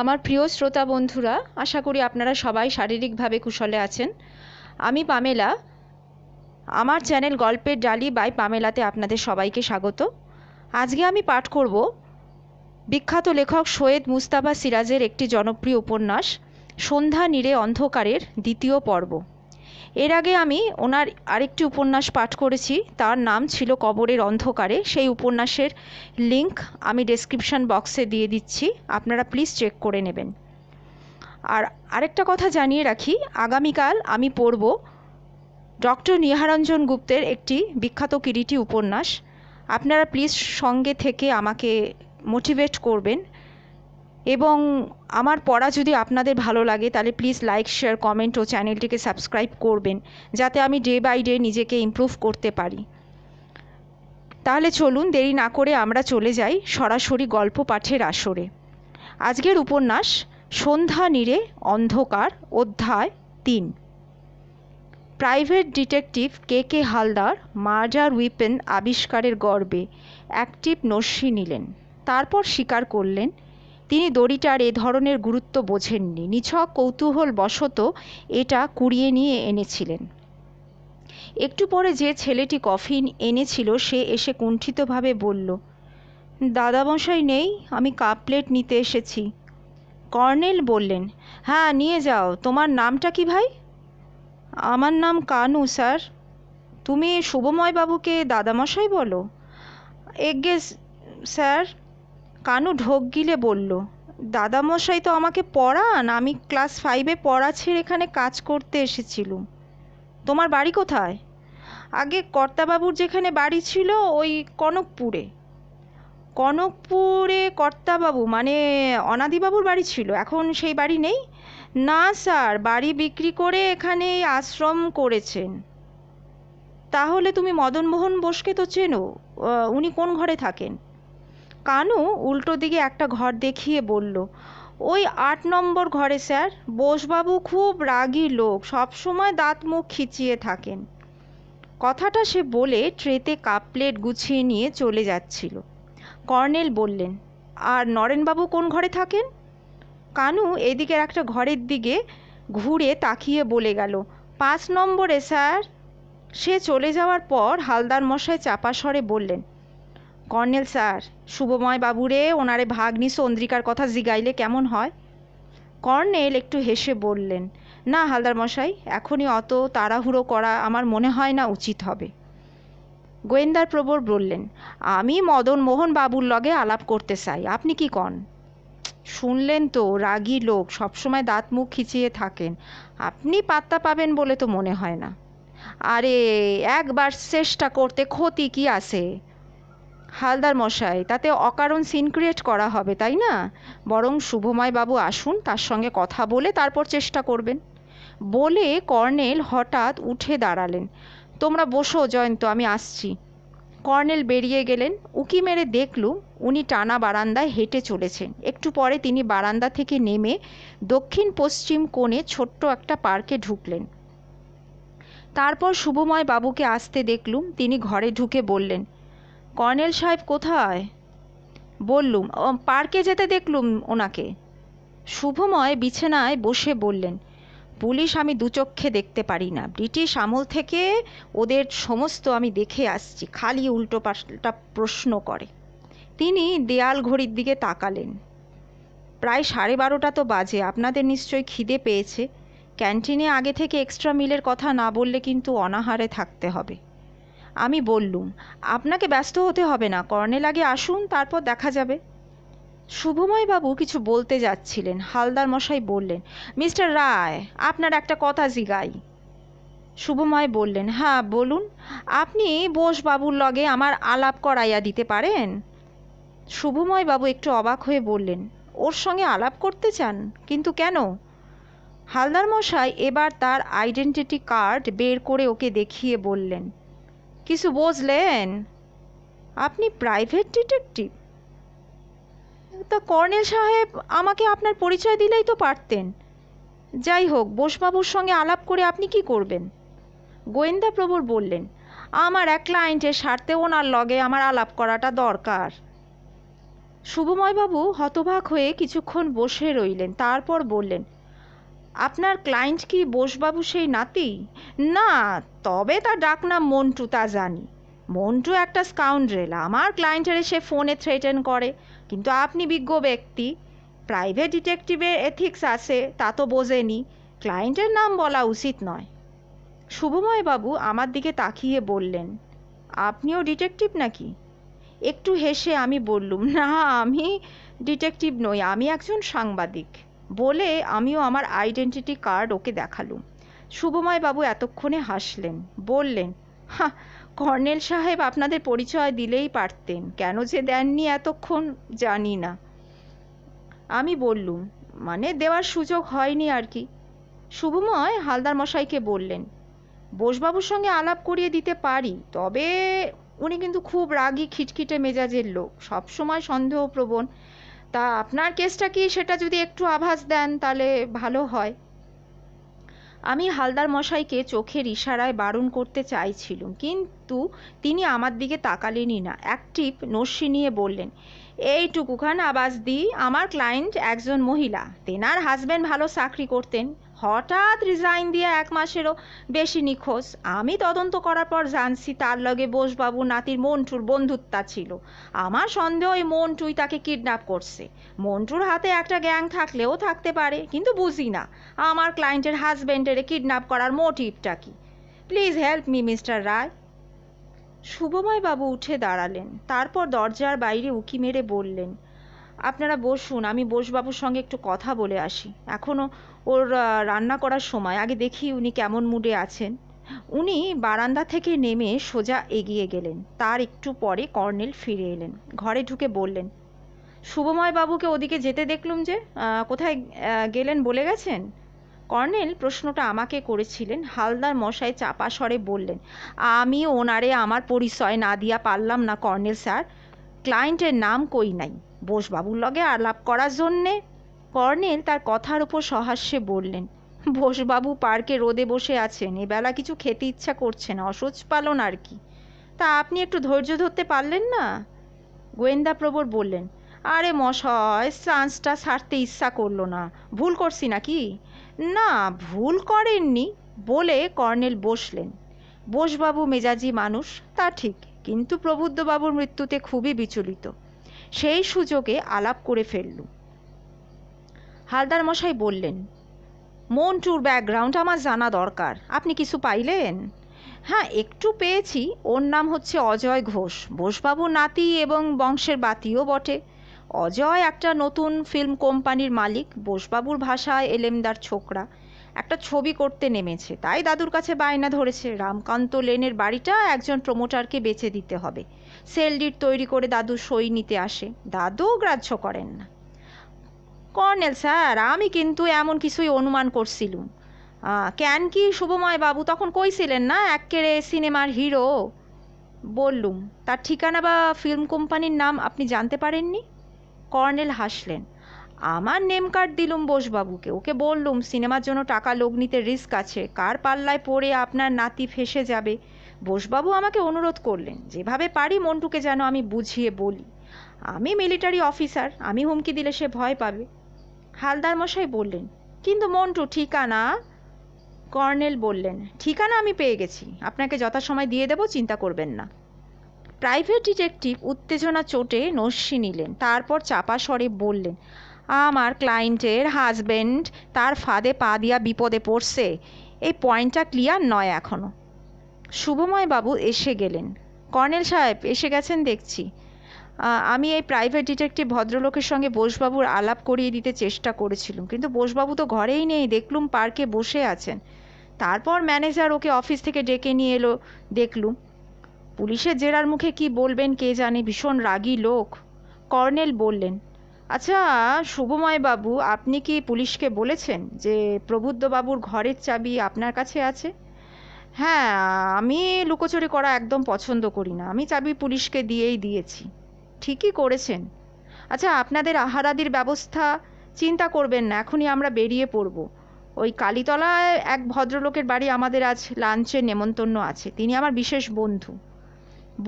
আমার প্রিয় শ্রোতা বন্ধুরা আশা করি আপনারা সবাই শারীরিকভাবে কুশলে আছেন আমি পামেলা আমার চ্যানেল গল্পের ডালি বাই পামেলাতে আপনাদের সবাইকে স্বাগত আজকে আমি পাঠ করব বিখ্যাত লেখক সৈয়দ মুস্তাফা সিরাজের একটি জনপ্রিয় উপন্যাস সন্ধ্যা নীরে অন্ধকারের দ্বিতীয় পর্ব এর আগে আমি ওনার আরেকটি উপন্যাস পাঠ করেছি তার নাম ছিল কবরের অন্ধকারে সেই উপন্যাসের লিঙ্ক আমি ডেসক্রিপশান বক্সে দিয়ে দিচ্ছি আপনারা প্লিজ চেক করে নেবেন আর আরেকটা কথা জানিয়ে রাখি আগামীকাল আমি পড়ব ডক্টর নিহারঞ্জন গুপ্তের একটি বিখ্যাত কিরিটি উপন্যাস আপনারা প্লিজ সঙ্গে থেকে আমাকে মোটিভেট করবেন এবং আমার পড়া যদি আপনাদের ভালো লাগে তাহলে প্লিজ লাইক শেয়ার কমেন্ট ও চ্যানেলটিকে সাবস্ক্রাইব করবেন যাতে আমি ডে বাই ডে নিজেকে ইমপ্রুভ করতে পারি তাহলে চলুন দেরি না করে আমরা চলে যাই সরাসরি গল্প পাঠের আসরে আজকের উপন্যাস সন্ধ্যা নিরে অন্ধকার অধ্যায় তিন private detective K K Haldar murder weapon আবিষ্কারের গর্বে অ্যাক্টিভ নস্যি নিলেন তারপর স্বীকার করলেন তিনি দড়িটার এ ধরনের গুরুত্ব বোঝেননি নিছক কৌতূহলবশত এটা কুড়িয়ে নিয়ে এনেছিলেন একটু পরে যে ছেলেটি কফিন এনেছিল সে এসে কুণ্ঠিতভাবে বলল দাদামশাই নেই আমি কাপ প্লেট নিতে এসেছি কর্নেল বললেন হ্যাঁ নিয়ে যাও তোমার নামটা কি ভাই আমার নাম কানু স্যার তুমি শুভময়বাবুকে দাদামশাই বলো এগে স্যার কানু ঢোক গিলে বলল দাদামশাই তো আমাকে পড়ান আমি ক্লাস ফাইভে পড়া ছেড়ে এখানে কাজ করতে এসেছিলুম তোমার বাড়ি কোথায় আগে কর্তাবাবুর যেখানে বাড়ি ছিল ওই কনকপুরে কনকপুরে কর্তাবাবু মানে অনাদিবাবুর বাড়ি ছিল এখন সেই বাড়ি নেই না স্যার বাড়ি বিক্রি করে এখানে আশ্রম করেছেন তাহলে তুমি মদনমোহন বোসকে তো চেনো উনি কোন ঘরে থাকেন কানু উল্টো দিকে একটা ঘর দেখিয়ে বলল ওই আট নম্বর ঘরে স্যার বোসবাবু খুব রাগী লোক সবসময় দাঁত মুখ খিচিয়ে থাকেন কথাটা সে বলে ট্রেতে কাপ প্লেট গুছিয়ে নিয়ে চলে যাচ্ছিল কর্নেল বললেন আর নরেনবাবু কোন ঘরে থাকেন কানু এদিকের একটা ঘরের দিকে ঘুরে তাকিয়ে বলে গেল পাঁচ নম্বরে স্যার সে চলে যাওয়ার পর হালদার মশাই চাপা স্বরে বললেন কর্নেল স্যার শুভময় বাবুরে ওনারে ভাগ্নি চন্দ্রিকার কথা জিগাইলে কেমন হয় কর্নেল একটু হেসে বললেন না হালদার মশাই এখনই অত তাড়াহুড়ো করা আমার মনে হয় না উচিত হবে গোয়েন্দার প্রবর বললেন আমি মদন মোহন বাবুর লগে আলাপ করতে চাই আপনি কি কন শুনলেন তো রাগী লোক সবসময় দাঁত মুখ খিচিয়ে থাকেন আপনি পাত্তা পাবেন বলে তো মনে হয় না আরে একবার চেষ্টা করতে ক্ষতি কি আছে হালদার মশাই তাতে অকারণ সিন ক্রিয়েট করা হবে তাই না বরং শুভময়বাবু আসুন তার সঙ্গে কথা বলে তারপর চেষ্টা করবেন বলে কর্নেল হঠাৎ উঠে দাঁড়ালেন তোমরা বসো জয়ন্ত আমি আসছি কর্নেল বেরিয়ে গেলেন উকি মেরে দেখলুম উনি টানা বারান্দায় হেঁটে চলেছেন একটু পরে তিনি বারান্দা থেকে নেমে দক্ষিণ পশ্চিম কোণে ছোট্ট একটা পার্কে ঢুকলেন তারপর শুভময় বাবুকে আসতে দেখলুম তিনি ঘরে ঢুকে বললেন কর্নেল সাহেব কোথায় বললুম পার্কে যেতে দেখলুম ওনাকে শুভময় বিছানায় বসে বললেন পুলিশ আমি দুচক্ষে দেখতে পারি না ব্রিটিশ আমল থেকে ওদের সমস্ত আমি দেখে আসছি খালি উল্টো পাল্টা প্রশ্ন করে তিনি দেয়াল ঘড়ির দিকে তাকালেন প্রায় সাড়ে বারোটা তো বাজে আপনাদের নিশ্চয়ই খিদে পেয়েছে ক্যান্টিনে আগে থেকে এক্সট্রা মিলের কথা না বললে কিন্তু অনাহারে থাকতে হবে আমি বললুম আপনাকে ব্যস্ত হতে হবে না কর্নেল আগে আসুন তারপর দেখা যাবে শুভময়বাবু কিছু বলতে যাচ্ছিলেন হালদার মশাই বললেন মিস্টার রায় আপনার একটা কথা জিগাই শুভময় বললেন হ্যাঁ বলুন আপনি বোসবাবুর লগে আমার আলাপ করাইয়া দিতে পারেন শুভময়বাবু একটু অবাক হয়ে বললেন ওর সঙ্গে আলাপ করতে চান কিন্তু কেন হালদার মশাই এবার তার আইডেন্টিটি কার্ড বের করে ওকে দেখিয়ে বললেন কিছু বুঝলেন আপনি প্রাইভেট ডিটেকটিভ তা কর্নেল সাহেব আমাকে আপনার পরিচয় দিলেই তো পারতেন যাই হোক বোসবাবুর সঙ্গে আলাপ করে আপনি কি করবেন গোয়েন্দা বললেন আমার এক ক্লায়েন্টের স্বার্থে ওনার লগে আমার আলাপ করাটা দরকার শুভময়বাবু হতবাক হয়ে কিছুক্ষণ বসে রইলেন তারপর বললেন আপনার ক্লায়েন্ট কি বোসবাবু সেই নাতি না তবে তার ডাকনাম মন্টু তা জানি মন্টু একটা স্কাউন্ড্রেল আমার ক্লায়েন্টের সে ফোনে থ্রেটেন করে কিন্তু আপনি বিজ্ঞ ব্যক্তি প্রাইভেট ডিটেকটিভের এথিক্স আছে তা তো বোঝেনি ক্লায়েন্টের নাম বলা উচিত নয় শুভময়বাবু আমার দিকে তাকিয়ে বললেন আপনিও ডিটেকটিভ নাকি একটু হেসে আমি বললুম না আমি ডিটেকটিভ নই আমি একজন সাংবাদিক বলে আমিও আমার আইডেন্টিটি কার্ড ওকে দেখালুম শুভময়বাবু এতক্ষণে হাসলেন বললেন হা কর্নেল সাহেব আপনাদের পরিচয় দিলেই পারতেন কেন যে দেননি এতক্ষণ জানি না আমি বললুম মানে দেওয়ার সুযোগ হয়নি আর কি শুভময় হালদার মশাইকে বললেন বোসবাবুর সঙ্গে আলাপ করিয়ে দিতে পারি তবে উনি কিন্তু খুব রাগি খিটখিটে মেজাজের লোক সবসময় সন্দেহপ্রবণ তা আপনার কেসটা কি সেটা যদি একটু আভাস দেন তাহলে ভালো হয় আমি হালদার মশাইকে চোখের ইশারায় বারণ করতে চাইছিলাম কিন্তু তিনি আমার দিকে তাকালেনই না অ্যাক্টিভ নস্যি নিয়ে বললেন এইটুকুখান আবাস দি আমার ক্লায়েন্ট একজন মহিলা তেনার হাজব্যান্ড ভালো চাকরি করতেন হঠাৎ রিজাইন দিয়ে এক মাসেরও বেশি নিখোঁজ আমি তদন্ত করার পর জানছি তার লগে বোসবাবু নাতির মন্টুর বন্ধুত্বা ছিল আমার সন্দেহ ওই মন্টুই তাকে কিডন্যাপ করছে মন্টুর হাতে একটা গ্যাং থাকলেও থাকতে পারে কিন্তু বুঝি না আমার ক্লায়েন্টের হাজব্যান্ডের কিডন্যাপ করার মোটিভটা কি please help me mister Roy Shubhomoy বাবু উঠে দাঁড়ালেন তারপর দরজার বাইরে উকি মেরে বললেন আপনারা বসুন আমি বোসবাবুর সঙ্গে একটু কথা বলে আসি এখনও ওর রান্না করার সময় আগে দেখি উনি কেমন মুডে আছেন উনি বারান্দা থেকে নেমে সোজা এগিয়ে গেলেন তার একটু পরে কর্নেল ফিরে এলেন ঘরে ঢুকে বললেন শুভময় বাবুকে ওদিকে যেতে দেখলুম যে কোথায় গেলেন বলে গেছেন কর্নেল প্রশ্নটা আমাকে করেছিলেন হালদার মশাই চাপা স্বরে বললেন আমি ওনারে আমার পরিচয় না দিয়া পারলাম না কর্নেল স্যার ক্লায়েন্টের নাম কই নাই বোসবাবুর লগে আলাপ করার জন্যে কর্নেল তার কথার ওপর সহাস্যে বললেন বোসবাবু পার্কে রোদে বসে আছেন এবেলা কিছু খেতে ইচ্ছা করছেন না পালন আর কি তা আপনি একটু ধৈর্য ধরতে পারলেন না গোয়েন্দা প্রবর বললেন আরে মশয় চান্সটা সারতে ইচ্ছা করলো না ভুল করছি নাকি না ভুল করেননি বলে কর্নেল বসলেন বোসবাবু মেজাজি মানুষ তা ঠিক কিন্তু প্রবুদ্ধবাবুর মৃত্যুতে খুবই বিচলিত সেই সুযোগে আলাপ করে ফেললুম হালদার মশাই বললেন মন্টুর ব্যাকগ্রাউন্ড আমার জানা দরকার আপনি কিছু পাইলেন হ্যাঁ একটু পেয়েছি ওর নাম হচ্ছে অজয় ঘোষ বোসবাবু নাতি এবং বংশের বাতিও বটে অজয় একটা নতুন ফিল্ম কোম্পানির মালিক বোসবাবুর ভাষায় এলেমদার ছোকরা একটা ছবি করতে নেমেছে তাই দাদুর কাছে বায়না ধরেছে রামকান্ত লেনের বাড়িটা একজন প্রমোটারকে বেচে দিতে হবে সেলডিট তৈরি করে দাদু সই নিতে আসে দাদু গ্রাহ্য করেন না কর্নেল স্যার আমি কিন্তু এমন কিছুই অনুমান করছিলুম কেন কি শুভময় বাবু তখন কইছিলেন না এক্কেরে সিনেমার হিরো বললুম তার ঠিকানা বা ফিল্ম কোম্পানির নাম আপনি জানতে পারেননি কর্নেল হাসলেন আমার নেম কার্ড দিলুম বোসবাবুকে ওকে বললুম সিনেমার জন্য টাকা লগ্নিতে রিস্ক আছে কার পাল্লায় পড়ে আপনার নাতি ফেসে যাবে বোসবাবু আমাকে অনুরোধ করলেন যেভাবে পারি মন্টুকে যেন আমি বুঝিয়ে বলি আমি মিলিটারি অফিসার আমি হুমকি দিলে সে ভয় পাবে হালদার মশাই বললেন কিন্তু মন্টু ঠিকানা কর্নেল বললেন ঠিকানা আমি পেয়ে গেছি আপনাকে যথাসময় দিয়ে দেব চিন্তা করবেন না প্রাইভেট ডিটেকটিভ উত্তেজনা চোটে নস্যি নিলেন তারপর চাপা স্বরে বললেন আমার ক্লায়েন্টের হাজব্যান্ড তার ফাঁদে পা দিয়া বিপদে পড়ছে এই পয়েন্টটা ক্লিয়ার নয় এখনও শুভময় বাবু এসে গেলেন কর্নেল সাহেব এসে গেছেন দেখছি আমি এই প্রাইভেট ডিটেকটিভ ভদ্রলোকের সঙ্গে বোসবাবুর আলাপ করিয়ে দিতে চেষ্টা করেছিলুম কিন্তু বোসবাবু তো ঘরেই নেই দেখলুম পার্কে বসে আছেন তারপর ম্যানেজার ওকে অফিস থেকে ডেকে নিয়ে এলো দেখলুম পুলিশের জেরার মুখে কি বলবেন কে জানে ভীষণ রাগী লোক কর্নেল বললেন আচ্ছা শুভময় বাবু আপনি কি পুলিশকে বলেছেন যে প্রবুদ্ধবাবুর ঘরের চাবি আপনার কাছে আছে হ্যাঁ আমি লুকোচুরি করা একদম পছন্দ করি না আমি চাবি পুলিশকে দিয়েই দিয়েছি ঠিকই করেছেন আচ্ছা আপনাদের আহারাদির ব্যবস্থা চিন্তা করবেন না এখনই আমরা বেরিয়ে পড়ব ওই কালীতলায় এক ভদ্রলোকের বাড়ি আমাদের আজ লাঞ্চের নেমন্তন্ন আছে তিনি আমার বিশেষ বন্ধু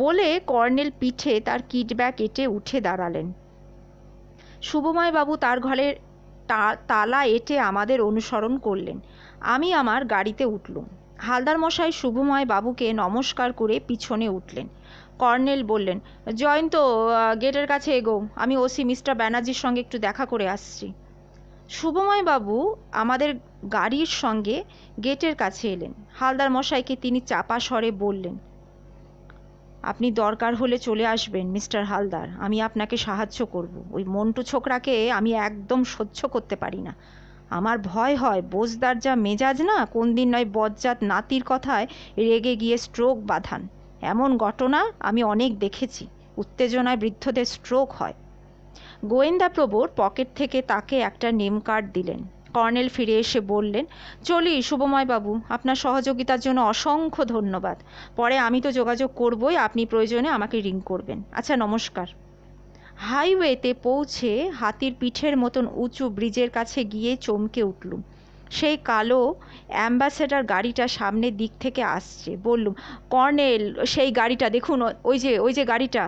বলে কর্নেল পিঠে তার কিট এটে উঠে দাঁড়ালেন শুভময়বাবু তার ঘরে তালা এটে আমাদের অনুসরণ করলেন আমি আমার গাড়িতে উঠলুম হালদার মশাই শুভময় বাবুকে নমস্কার করে পিছনে উঠলেন কর্নেল বললেন জয়ন্ত গেটের কাছে এগো আমি ওসি মিস্টার ব্যানার্জির সঙ্গে একটু দেখা করে আসছি শুভময়বাবু আমাদের গাড়ির সঙ্গে গেটের কাছে এলেন হালদার মশাইকে তিনি চাপা স্বরে বললেন আপনি দরকার হলে চলে আসবেন মিস্টার হালদার আমি আপনাকে সাহায্য করব ওই মন্টু ছোকরাকে আমি একদম সহ্য করতে পারি না আমার ভয় হয় বোসদার যা মেজাজ না কোন দিন নয় বজ্জাত নাতির কথায় রেগে গিয়ে স্ট্রোক বাঁধান এমন ঘটনা আমি অনেক দেখেছি উত্তেজনায় বৃদ্ধদের স্ট্রোক হয় গোয়েন্দা প্রবর পকেট থেকে তাকে একটা নেম কার্ড দিলেন কর্নেল ফিরে এসে বললেন চলি শুভময়বাবু আপনার সহযোগিতার জন্য অসংখ্য ধন্যবাদ পরে আমি তো যোগাযোগ করবই আপনি প্রয়োজনে আমাকে রিং করবেন আচ্ছা নমস্কার হাইওয়েতে পৌঁছে হাতির পিঠের মতন উঁচু ব্রিজের কাছে গিয়ে চমকে উঠলুম সেই কালো অ্যাম্বাসেডার গাড়িটা সামনের দিক থেকে আসছে বললুম কর্নেল সেই গাড়িটা দেখুন ওই যে ওই যে গাড়িটা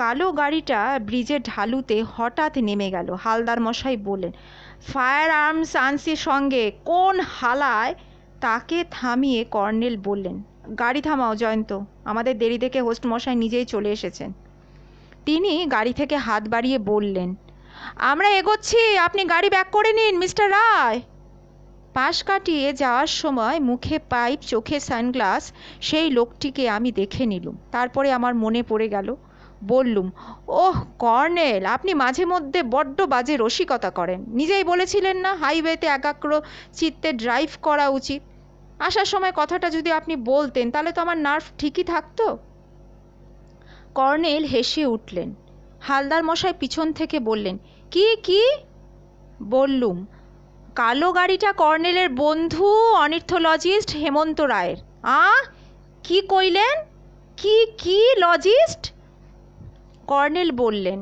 কালো গাড়িটা ব্রিজের ঢালুতে হঠাৎ নেমে গেল হালদার মশাই বললেন ফায়ার আর্মস আনসির সঙ্গে কোন হালায় তাকে থামিয়ে কর্নেল বললেন গাড়ি থামাও জয়ন্ত আমাদের দেরি দেখে হোস্ট মশাই নিজেই চলে এসেছেন তিনি গাড়ি থেকে হাত বাড়িয়ে বললেন আমরা এগোচ্ছি আপনি গাড়ি ব্যাক করে নিন মিস্টার রায় পাশ কাটিয়ে যাওয়ার সময় মুখে পাইপ চোখে সানগ্লাস সেই লোকটিকে আমি দেখে নিলুম তারপরে আমার মনে পড়ে গেল বললুম ওহ কর্নেল আপনি মাঝে মধ্যে বড্ড বাজে রসিকতা করেন নিজেই বলেছিলেন না হাইওয়েতে একাগ্র চিত্তে ড্রাইভ করা উচিত আসার সময় কথাটা যদি আপনি বলতেন তাহলে তো আমার নার্ভ ঠিকই থাকতো কর্নেল হেসে উঠলেন হালদার মশাই পিছন থেকে বললেন কি কি বললুম কালো গাড়িটা কর্নেলের বন্ধু অনির্থোলজিস্ট হেমন্ত রায়ের আ কি কইলেন কি কি লজিস্ট কর্নেল বললেন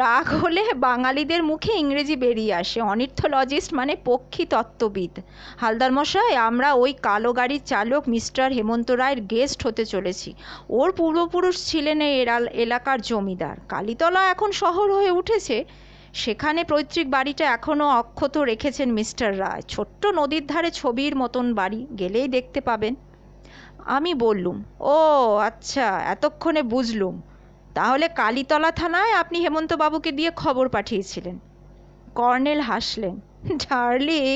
রাগ হলে বাঙালিদের মুখে ইংরেজি বেরিয়ে আসে অনির্থলজিস্ট মানে পক্ষী তত্ত্ববিদ হালদার মশাই আমরা ওই কালো গাড়ির চালক মিস্টার হেমন্ত রায়ের গেস্ট হতে চলেছি ওর পূর্বপুরুষ ছিলেন এই এলাকার জমিদার কালীতলা এখন শহর হয়ে উঠেছে সেখানে পৈতৃক বাড়িটা এখনও অক্ষত রেখেছেন মিস্টার রায় ছোট্ট নদীর ধারে ছবির মতন বাড়ি গেলেই দেখতে পাবেন আমি বললুম ও আচ্ছা এতক্ষণে বুঝলুম তাহলে কালীতলা থানায় আপনি হেমন্তবাবুকে দিয়ে খবর পাঠিয়েছিলেন কর্নেল হাসলেন ডার্লিং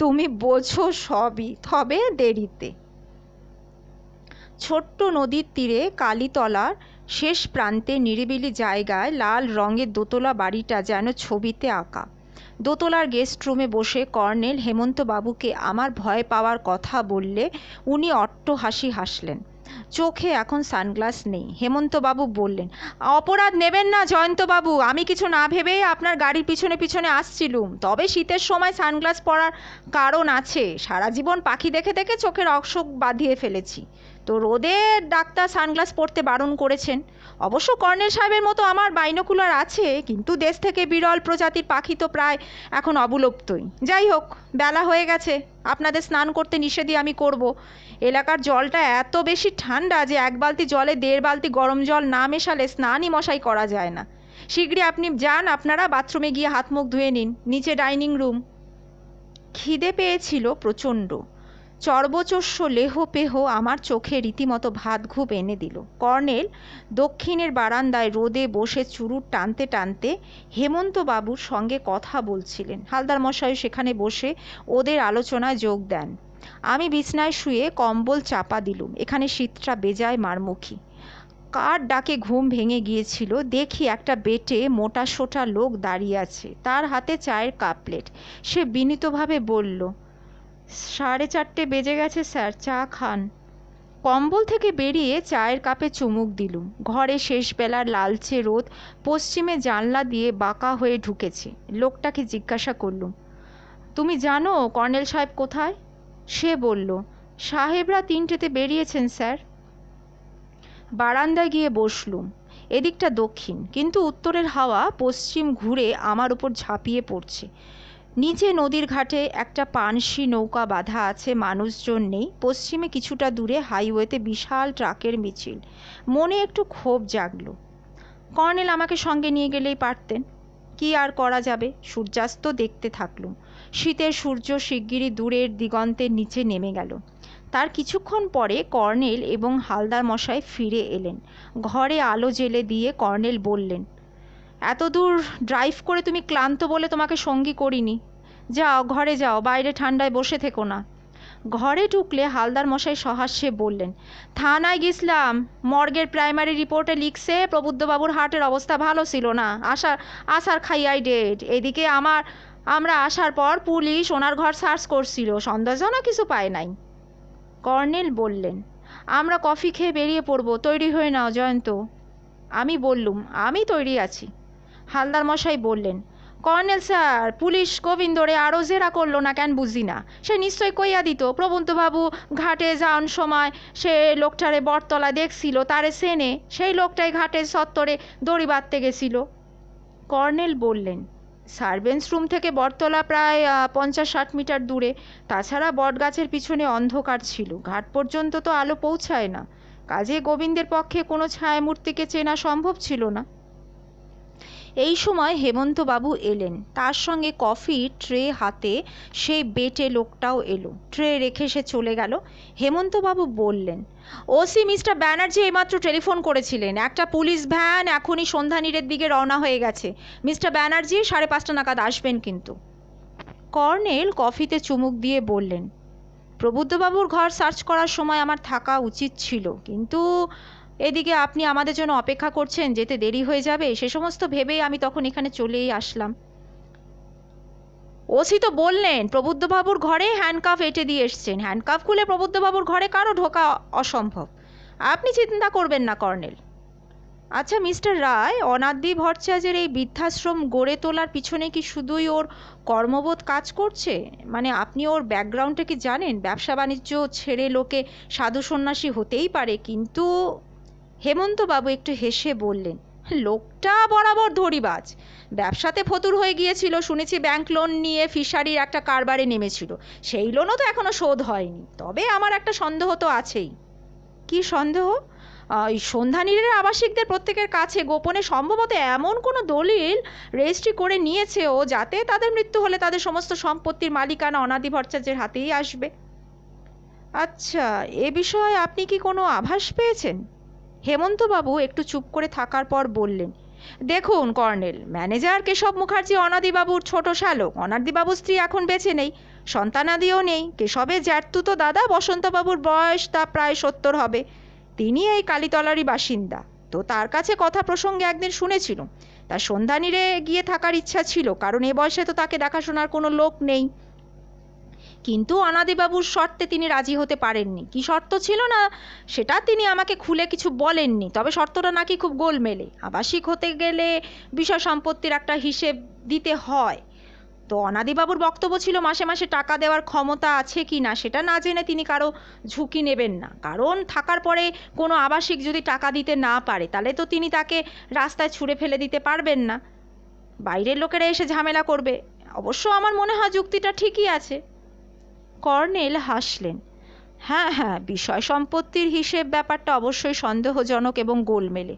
তুমি বোঝো সবই তবে দেরিতে ছোট্ট নদীর তীরে কালীতলার শেষ প্রান্তে নিরিবিলি জায়গায় লাল রঙের দোতলা বাড়িটা যেন ছবিতে আঁকা দোতলার গেস্ট রুমে বসে কর্নেল হেমন্তবাবুকে আমার ভয় পাওয়ার কথা বললে উনি অট্ট হাসি হাসলেন চোখে এখন সানগ্লাস নেই হেমন্তবাবু বললেন অপরাধ নেবেন না জয়ন্তবাবু আমি কিছু না ভেবেই আপনার গাড়ির পিছনে পিছনে আসছিলুম তবে শীতের সময় সানগ্লাস পরার কারণ আছে সারা জীবন পাখি দেখে দেখে চোখের অসুখ বাঁধিয়ে ফেলেছি তো রোদে ডাক্তার সানগ্লাস পরতে বারণ করেছেন অবশ্য কর্নেল সাহেবের মতো আমার বাইনোকুলার আছে কিন্তু দেশ থেকে বিরল প্রজাতির পাখি তো প্রায় এখন অবলুপ্তই যাই হোক বেলা হয়ে গেছে আপনাদের স্নান করতে নিষেধই আমি করব। এলাকার জলটা এত বেশি ঠান্ডা যে এক বালতি জলে দেড় বালতি গরম জল না মেশালে স্নানই মশাই করা যায় না শীঘ্রই আপনি যান আপনারা বাথরুমে গিয়ে হাত মুখ ধুয়ে নিন নিচে ডাইনিং রুম খিদে পেয়েছিল প্রচণ্ড চর্বচস্য লেহপেহ আমার চোখে রীতিমতো ভাত ঘুপ এনে দিল কর্নেল দক্ষিণের বারান্দায় রোদে বসে চুরুট টানতে টানতে হেমন্তবাবুর সঙ্গে কথা বলছিলেন হালদার মশাই সেখানে বসে ওদের আলোচনায় যোগ দেন আমি বিছনায় শুয়ে কম্বল চাপা দিলুম এখানে শীতটা বেজায় মারমুখী কার ডাকে ঘুম ভেঙে গিয়েছিল দেখি একটা বেটে মোটা সোটা লোক দাঁড়িয়ে আছে তার হাতে চায়ের কাপ প্লেট সে বিনীতভাবে বলল সাড়ে চারটে বেজে গেছে স্যার চা খান কম্বল থেকে বেরিয়ে চায়ের কাপে চুমুক দিলুম ঘরে বেলার লালচে রোদ পশ্চিমে জানলা দিয়ে বাঁকা হয়ে ঢুকেছে লোকটাকে জিজ্ঞাসা করলুম তুমি জানো কর্নেল সাহেব কোথায় সে বলল সাহেবরা তিনটেতে বেরিয়েছেন স্যার বারান্দায় গিয়ে বসলুম এদিকটা দক্ষিণ কিন্তু উত্তরের হাওয়া পশ্চিম ঘুরে আমার ওপর ঝাঁপিয়ে পড়ছে নিচে নদীর ঘাটে একটা পানসি নৌকা বাঁধা আছে মানুষজন নেই পশ্চিমে কিছুটা দূরে হাইওয়েতে বিশাল ট্রাকের মিছিল মনে একটু ক্ষোভ জাগল কর্নেল আমাকে সঙ্গে নিয়ে গেলেই পারতেন কি আর করা যাবে সূর্যাস্ত দেখতে থাকলুম শীতের সূর্য শিগগিরই দূরের দিগন্তের নিচে নেমে গেল তার কিছুক্ষণ পরে কর্নেল এবং হালদার মশাই ফিরে এলেন ঘরে আলো জেলে দিয়ে কর্নেল বললেন এত দূর ড্রাইভ করে তুমি ক্লান্ত বলে তোমাকে সঙ্গী করিনি যাও ঘরে যাও বাইরে ঠান্ডায় বসে থেকো না ঘরে ঢুকলে হালদার মশাই সহাস্যে বললেন থানায় গেছিলাম মর্গের প্রাইমারি রিপোর্টে লিখছে প্রবুদ্ধবাবুর হার্টের অবস্থা ভালো ছিল না আসার আসার খাইয়াই ডেট এদিকে আমার আমরা আসার পর পুলিশ ওনার ঘর সার্চ করছিল সন্দেহজনক কিছু পায় নাই কর্নেল বললেন আমরা কফি খেয়ে বেরিয়ে পড়ব তৈরি হয়ে নাও জয়ন্ত আমি বললুম আমি তৈরি আছি হালদার মশাই বললেন কর্নেল স্যার পুলিশ গোবিন্দরে আরও জেরা করলো না কেন বুঝি না সে নিশ্চয়ই কইয়া দিত প্রবন্তবাবু ঘাটে যাওয়ার সময় সে লোকটারে বটতলা দেখছিল তারে সেনে সেই লোকটাই ঘাটের সত্তরে দড়ি বাঁধতে গেছিল কর্নেল বললেন সার্ভেন্স রুম থেকে বটতলা প্রায় পঞ্চাশ ষাট মিটার দূরে তাছাড়া বটগাছের পিছনে অন্ধকার ছিল ঘাট পর্যন্ত তো আলো পৌঁছায় না কাজে গোবিন্দের পক্ষে কোনো ছায়ামূর্তিকে চেনা সম্ভব ছিল না এই সময় হেমন্তবাবু এলেন তার সঙ্গে কফির ট্রে হাতে সেই বেটে লোকটাও এলো ট্রে রেখে সে চলে গেল হেমন্তবাবু বললেন ওসি মিস্টার ব্যানার্জি এইমাত্র টেলিফোন করেছিলেন একটা পুলিশ ভ্যান এখনই নীরের দিকে রওনা হয়ে গেছে মিস্টার ব্যানার্জি সাড়ে পাঁচটা নাগাদ আসবেন কিন্তু কর্নেল কফিতে চুমুক দিয়ে বললেন প্রবুদ্ধবাবুর ঘর সার্চ করার সময় আমার থাকা উচিত ছিল কিন্তু এদিকে আপনি আমাদের জন্য অপেক্ষা করছেন যেতে দেরি হয়ে যাবে সে সমস্ত ভেবেই আমি তখন এখানে চলেই আসলাম ওসি তো বললেন প্রবুদ্ধবাবুর ঘরে হ্যান্ডকাফ এঁটে দিয়ে এসছেন হ্যান্ডকাফ খুলে প্রবুদ্ধবাবুর ঘরে কারো ঢোকা অসম্ভব আপনি চিন্তা করবেন না কর্নেল আচ্ছা মিস্টার রায় অনাদ্দি ভট্টাচার্যের এই বৃদ্ধাশ্রম গড়ে তোলার পিছনে কি শুধুই ওর কর্মবোধ কাজ করছে মানে আপনি ওর ব্যাকগ্রাউন্ডটা কি জানেন ব্যবসা বাণিজ্য ছেড়ে লোকে সাধু সন্ন্যাসী হতেই পারে কিন্তু হেমন্তবাবু একটু হেসে বললেন লোকটা বরাবর ধরিবাজ ব্যবসাতে ফতুর হয়ে গিয়েছিল শুনেছি ব্যাংক লোন নিয়ে ফিশারির একটা কারবারে নেমেছিল সেই লোনও তো এখনও শোধ হয়নি তবে আমার একটা সন্দেহ তো আছেই কি সন্দেহ ওই সন্ধানীরা আবাসিকদের প্রত্যেকের কাছে গোপনে সম্ভবত এমন কোনো দলিল রেজিস্ট্রি করে নিয়েছে ও যাতে তাদের মৃত্যু হলে তাদের সমস্ত সম্পত্তির মালিকানা অনাদি ভট্টাচার্যের হাতেই আসবে আচ্ছা এ বিষয়ে আপনি কি কোনো আভাস পেয়েছেন হেমন্তবাবু একটু চুপ করে থাকার পর বললেন দেখুন কর্নেল ম্যানেজার কেশব মুখার্জি অনাদিবাবুর ছোট শালক অনাদিবাবুর স্ত্রী এখন বেঁচে নেই সন্তানাদিও নেই কেশবের জ্যাঠতুতো দাদা বসন্তবাবুর বয়স তা প্রায় সত্তর হবে তিনি এই কালীতলারই বাসিন্দা তো তার কাছে কথা প্রসঙ্গে একদিন শুনেছিল তার সন্ধানীরে গিয়ে থাকার ইচ্ছা ছিল কারণ এ বয়সে তো তাকে দেখাশোনার কোনো লোক নেই কিন্তু অনাদিবাবুর শর্তে তিনি রাজি হতে পারেননি কি শর্ত ছিল না সেটা তিনি আমাকে খুলে কিছু বলেননি তবে শর্তটা নাকি খুব গোলমেলে আবাসিক হতে গেলে বিষয় সম্পত্তির একটা হিসেব দিতে হয় তো অনাদিবাবুর বক্তব্য ছিল মাসে মাসে টাকা দেওয়ার ক্ষমতা আছে কি না সেটা না জেনে তিনি কারো ঝুঁকি নেবেন না কারণ থাকার পরে কোনো আবাসিক যদি টাকা দিতে না পারে তাহলে তো তিনি তাকে রাস্তায় ছুঁড়ে ফেলে দিতে পারবেন না বাইরের লোকেরা এসে ঝামেলা করবে অবশ্য আমার মনে হয় যুক্তিটা ঠিকই আছে কর্নেল হাসলেন হ্যাঁ হ্যাঁ বিষয় সম্পত্তির হিসেব ব্যাপারটা অবশ্যই সন্দেহজনক এবং গোলমেলে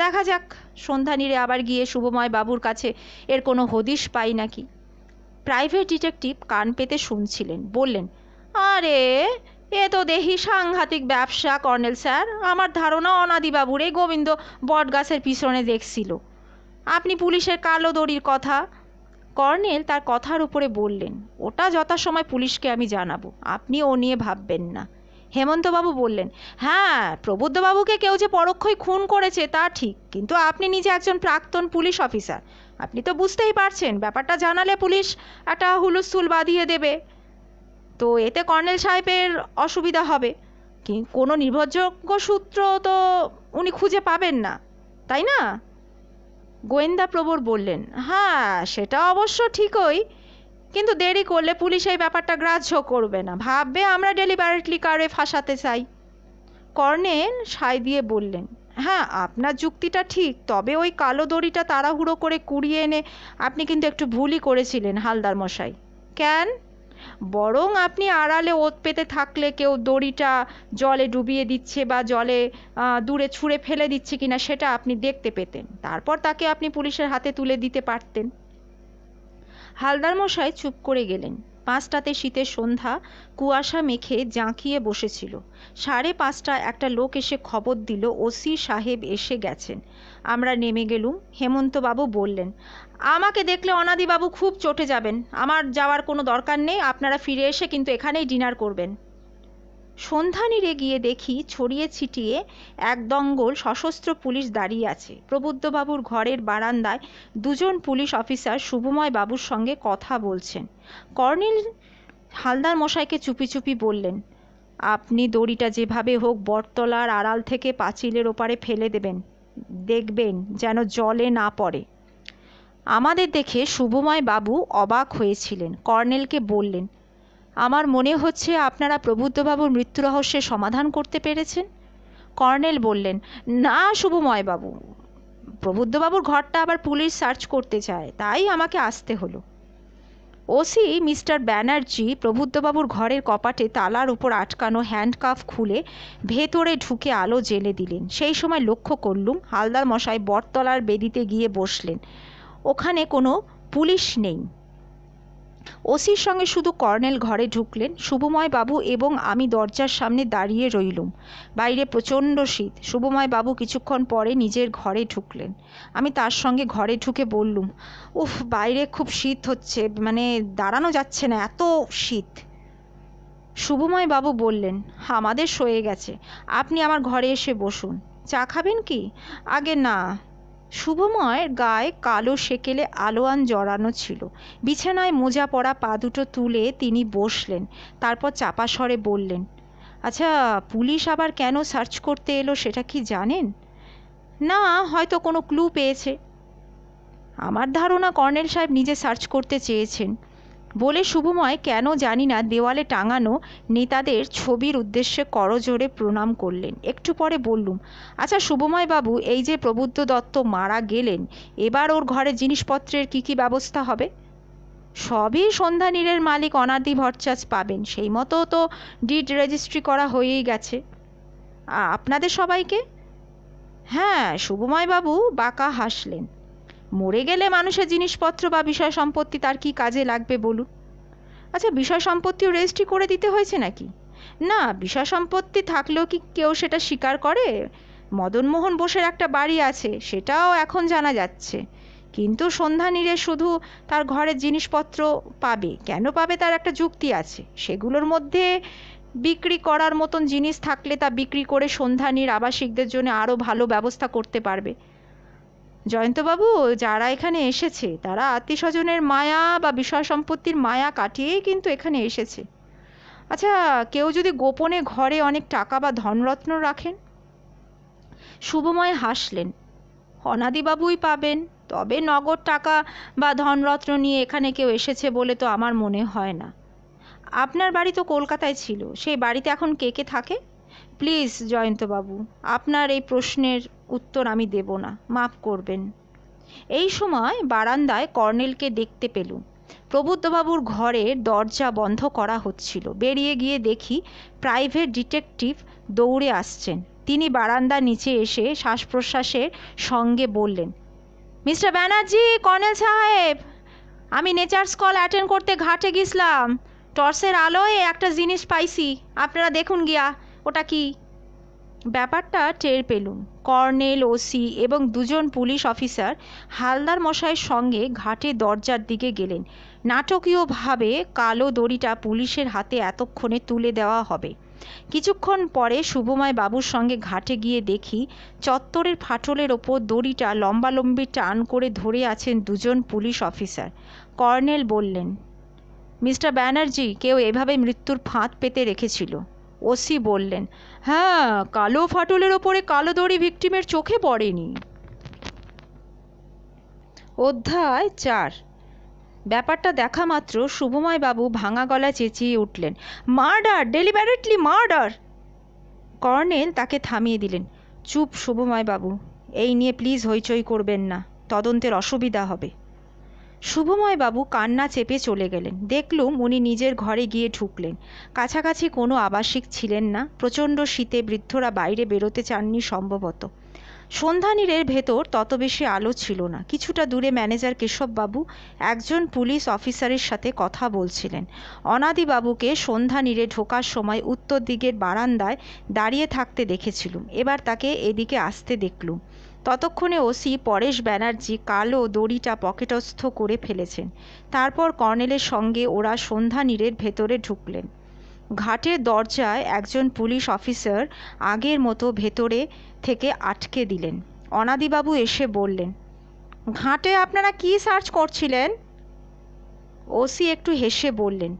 দেখা যাক নিরে আবার গিয়ে শুভময় বাবুর কাছে এর কোনো হদিশ পাই নাকি প্রাইভেট ডিটেকটিভ কান পেতে শুনছিলেন বললেন আরে এ তো দেহি সাংঘাতিক ব্যবসা কর্নেল স্যার আমার ধারণা অনাদিবাবুর এই গোবিন্দ বটগাছের পিছনে দেখছিল আপনি পুলিশের কালো দড়ির কথা কর্নেল তার কথার উপরে বললেন ওটা যথাসময় পুলিশকে আমি জানাবো আপনি ও নিয়ে ভাববেন না হেমন্তবাবু বললেন হ্যাঁ প্রবুদ্ধবাবুকে কেউ যে পরোক্ষই খুন করেছে তা ঠিক কিন্তু আপনি নিজে একজন প্রাক্তন পুলিশ অফিসার আপনি তো বুঝতেই পারছেন ব্যাপারটা জানালে পুলিশ একটা হুলুস্থুল বাঁধিয়ে দেবে তো এতে কর্নেল সাহেবের অসুবিধা হবে কোনো নির্ভরযোগ্য সূত্র তো উনি খুঁজে পাবেন না তাই না গোয়েন্দা প্রবর বললেন হ্যাঁ সেটা অবশ্য ঠিকই কিন্তু দেরি করলে পুলিশ এই ব্যাপারটা গ্রাহ্য করবে না ভাববে আমরা ডেলিভারেটলি কারে ফাঁসাতে চাই কর্নেল সাই দিয়ে বললেন হ্যাঁ আপনার যুক্তিটা ঠিক তবে ওই কালো দড়িটা তাড়াহুড়ো করে কুড়িয়ে এনে আপনি কিন্তু একটু ভুলই করেছিলেন হালদার মশাই কেন বরং আপনি আড়ালে ওত পেতে থাকলে কেউ দড়িটা জলে ডুবিয়ে দিচ্ছে বা জলে দূরে ছুঁড়ে ফেলে দিচ্ছে কি না সেটা আপনি দেখতে পেতেন তারপর তাকে আপনি পুলিশের হাতে তুলে দিতে পারতেন হালদার মশাই চুপ করে গেলেন পাঁচটাতে শীতের সন্ধ্যা কুয়াশা মেখে জাঁকিয়ে বসেছিল সাড়ে পাঁচটা একটা লোক এসে খবর দিল ওসি সাহেব এসে গেছেন আমরা নেমে গেলুম হেমন্তবাবু বললেন আমাকে দেখলে অনাদিবাবু খুব চটে যাবেন আমার যাওয়ার কোনো দরকার নেই আপনারা ফিরে এসে কিন্তু এখানেই ডিনার করবেন সন্ধ্যা নিরে গিয়ে দেখি ছড়িয়ে ছিটিয়ে এক দঙ্গল সশস্ত্র পুলিশ দাঁড়িয়ে আছে প্রবুদ্ধবাবুর ঘরের বারান্দায় দুজন পুলিশ অফিসার শুভময় বাবুর সঙ্গে কথা বলছেন কর্নেল হালদার মশাইকে চুপি চুপি বললেন আপনি দড়িটা যেভাবে হোক বটতলার আড়াল থেকে পাঁচিলের ওপারে ফেলে দেবেন দেখবেন যেন জলে না পড়ে আমাদের দেখে শুভময় বাবু অবাক হয়েছিলেন কর্নেলকে বললেন আমার মনে হচ্ছে আপনারা প্রবুদ্ধবাবুর মৃত্যু রহস্যের সমাধান করতে পেরেছেন কর্নেল বললেন না শুভময়বাবু প্রবুদ্ধবাবুর ঘরটা আবার পুলিশ সার্চ করতে চায় তাই আমাকে আসতে হলো ওসি মিস্টার ব্যানার্জি প্রবুদ্ধবাবুর ঘরের কপাটে তালার উপর আটকানো হ্যান্ডকাফ খুলে ভেতরে ঢুকে আলো জেলে দিলেন সেই সময় লক্ষ্য করলুম হালদার মশাই বটতলার বেদিতে গিয়ে বসলেন ওখানে কোনো পুলিশ নেই ওসির সঙ্গে শুধু কর্নেল ঘরে ঢুকলেন শুভময় বাবু এবং আমি দরজার সামনে দাঁড়িয়ে রইলুম বাইরে প্রচণ্ড শীত শুভময় বাবু কিছুক্ষণ পরে নিজের ঘরে ঢুকলেন আমি তার সঙ্গে ঘরে ঢুকে বললুম উফ বাইরে খুব শীত হচ্ছে মানে দাঁড়ানো যাচ্ছে না এত শীত শুভময় বাবু বললেন আমাদের সয়ে গেছে আপনি আমার ঘরে এসে বসুন চা খাবেন কি আগে না শুভময়ের গায়ে কালো সেকেলে আলোয়ান জড়ানো ছিল বিছানায় মোজা পরা পা দুটো তুলে তিনি বসলেন তারপর চাপা স্বরে বললেন আচ্ছা পুলিশ আবার কেন সার্চ করতে এলো সেটা কি জানেন না হয়তো কোনো ক্লু পেয়েছে আমার ধারণা কর্নেল সাহেব নিজে সার্চ করতে চেয়েছেন বলে শুভময় কেন জানি না দেওয়ালে টাঙানো নেতাদের ছবির উদ্দেশ্যে করজোড়ে প্রণাম করলেন একটু পরে বললুম আচ্ছা শুভময় বাবু এই যে প্রবুদ্ধ দত্ত মারা গেলেন এবার ওর ঘরের জিনিসপত্রের কি কি ব্যবস্থা হবে সবই সন্ধ্যানীরের মালিক অনাদি ভরচাজ পাবেন সেই মতো তো ডিড রেজিস্ট্রি করা হয়েই গেছে আপনাদের সবাইকে হ্যাঁ বাবু বাঁকা হাসলেন মরে গেলে মানুষের জিনিসপত্র বা বিষয় সম্পত্তি তার কি কাজে লাগবে বলুন আচ্ছা বিষয় সম্পত্তিও রেজিস্ট্রি করে দিতে হয়েছে নাকি না বিষয় সম্পত্তি থাকলেও কি কেউ সেটা স্বীকার করে মদনমোহন বোসের একটা বাড়ি আছে সেটাও এখন জানা যাচ্ছে কিন্তু সন্ধ্যা নিরে শুধু তার ঘরের জিনিসপত্র পাবে কেন পাবে তার একটা যুক্তি আছে সেগুলোর মধ্যে বিক্রি করার মতন জিনিস থাকলে তা বিক্রি করে নির আবাসিকদের জন্য আরও ভালো ব্যবস্থা করতে পারবে জয়ন্তবাবু যারা এখানে এসেছে তারা আত্মীয় স্বজনের মায়া বা বিষয় সম্পত্তির মায়া কাটিয়েই কিন্তু এখানে এসেছে আচ্ছা কেউ যদি গোপনে ঘরে অনেক টাকা বা ধনরত্ন রাখেন শুভময় হাসলেন অনাদিবাবুই পাবেন তবে নগদ টাকা বা ধনরত্ন নিয়ে এখানে কেউ এসেছে বলে তো আমার মনে হয় না আপনার বাড়ি তো কলকাতায় ছিল সেই বাড়িতে এখন কে কে থাকে প্লিজ জয়ন্তবাবু আপনার এই প্রশ্নের উত্তর আমি দেব না মাফ করবেন এই সময় বারান্দায় কর্নেলকে দেখতে পেলুম প্রবুদ্ধবাবুর ঘরের দরজা বন্ধ করা হচ্ছিল বেরিয়ে গিয়ে দেখি প্রাইভেট ডিটেকটিভ দৌড়ে আসছেন তিনি বারান্দা নিচে এসে শ্বাস প্রশ্বাসের সঙ্গে বললেন মিস্টার ব্যানার্জি কর্নেল সাহেব আমি নেচার্স কল অ্যাটেন্ড করতে ঘাটে গেছিলাম টর্চের আলোয় একটা জিনিস পাইছি আপনারা দেখুন গিয়া ওটা কি ব্যাপারটা টের পেলুম কর্নেল ওসি এবং দুজন পুলিশ অফিসার হালদার মশাইয়ের সঙ্গে ঘাটে দরজার দিকে গেলেন নাটকীয়ভাবে কালো দড়িটা পুলিশের হাতে এতক্ষণে তুলে দেওয়া হবে কিছুক্ষণ পরে শুভময় বাবুর সঙ্গে ঘাটে গিয়ে দেখি চত্বরের ফাটলের ওপর দড়িটা লম্বালম্বি টান করে ধরে আছেন দুজন পুলিশ অফিসার কর্নেল বললেন মিস্টার ব্যানার্জি কেউ এভাবে মৃত্যুর ফাঁদ পেতে রেখেছিল ওসি বললেন হ্যাঁ কালো ফাটলের ওপরে কালো দড়ি ভিকটিমের চোখে পড়েনি অধ্যায় চার ব্যাপারটা দেখা মাত্র বাবু ভাঙা গলা চেঁচিয়ে উঠলেন মার্ডার ডেলিভারেটলি মার্ডার কর্নেল তাকে থামিয়ে দিলেন চুপ বাবু এই নিয়ে প্লিজ হইচই করবেন না তদন্তের অসুবিধা হবে শুভময়বাবু কান্না চেপে চলে গেলেন দেখলুম উনি নিজের ঘরে গিয়ে ঢুকলেন কাছাকাছি কোনো আবাসিক ছিলেন না প্রচণ্ড শীতে বৃদ্ধরা বাইরে বেরোতে চাননি সম্ভবত সন্ধ্যানীরের ভেতর তত বেশি আলো ছিল না কিছুটা দূরে ম্যানেজার কেশববাবু একজন পুলিশ অফিসারের সাথে কথা বলছিলেন অনাদিবাবুকে সন্ধ্যানীরে ঢোকার সময় উত্তর দিকের বারান্দায় দাঁড়িয়ে থাকতে দেখেছিলুম এবার তাকে এদিকে আসতে দেখলুম ততক্ষণে ওসি পরেশ ব্যানার্জি কালো দড়িটা পকেটস্থ করে ফেলেছেন তারপর কর্নেলের সঙ্গে ওরা সন্ধ্যানীরের ভেতরে ঢুকলেন ঘাটের দরজায় একজন পুলিশ অফিসার আগের মতো ভেতরে থেকে আটকে দিলেন অনাদিবাবু এসে বললেন ঘাটে আপনারা কি সার্চ করছিলেন ওসি একটু হেসে বললেন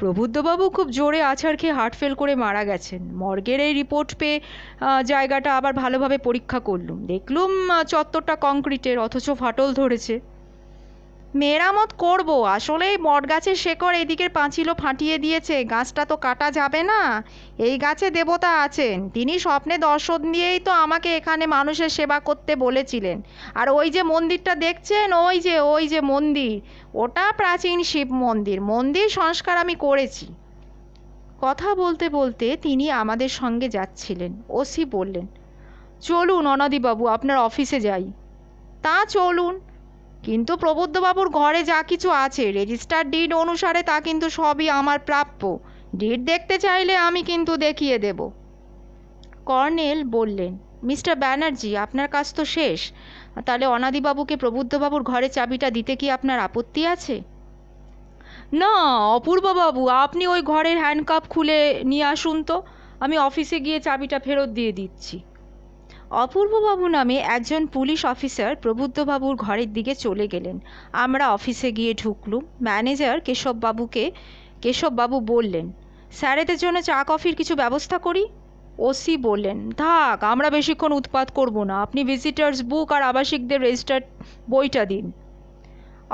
প্রবুদ্ধবাবু খুব জোরে আছাড় খেয়ে হার্ট ফেল করে মারা গেছেন মর্গের এই রিপোর্ট পেয়ে জায়গাটা আবার ভালোভাবে পরীক্ষা করলুম দেখলুম চত্বরটা কংক্রিটের অথচ ফাটল ধরেছে মেরামত করব আসলে মট গাছের শেকড় এদিকের পাঁচিলও ফাটিয়ে দিয়েছে গাছটা তো কাটা যাবে না এই গাছে দেবতা আছেন তিনি স্বপ্নে দর্শন দিয়েই তো আমাকে এখানে মানুষের সেবা করতে বলেছিলেন আর ওই যে মন্দিরটা দেখছেন ওই যে ওই যে মন্দির ওটা প্রাচীন শিব মন্দির মন্দির সংস্কার আমি করেছি কথা বলতে বলতে তিনি আমাদের সঙ্গে যাচ্ছিলেন ওসি বললেন চলুন অনাদিবাবু আপনার অফিসে যাই তা চলুন কিন্তু প্রবুদ্ধবাবুর ঘরে যা কিছু আছে রেজিস্টার ডিড অনুসারে তা কিন্তু সবই আমার প্রাপ্য ডিড দেখতে চাইলে আমি কিন্তু দেখিয়ে দেব কর্নেল বললেন মিস্টার ব্যানার্জি আপনার কাজ তো শেষ তাহলে অনাদিবাবুকে প্রবুদ্ধবাবুর ঘরে চাবিটা দিতে কি আপনার আপত্তি আছে না অপূর্ববাবু আপনি ওই ঘরের হ্যান্ডকাপ খুলে নিয়ে আসুন তো আমি অফিসে গিয়ে চাবিটা ফেরত দিয়ে দিচ্ছি অপূর্ববাবু নামে একজন পুলিশ অফিসার প্রবুদ্ধবাবুর ঘরের দিকে চলে গেলেন আমরা অফিসে গিয়ে ঢুকলুম ম্যানেজার কেশববাবুকে কেশববাবু বললেন স্যারেদের জন্য চা কফির কিছু ব্যবস্থা করি ওসি বললেন থাক আমরা বেশিক্ষণ উৎপাত করব না আপনি ভিজিটার্স বুক আর আবাসিকদের রেজিস্টার্ড বইটা দিন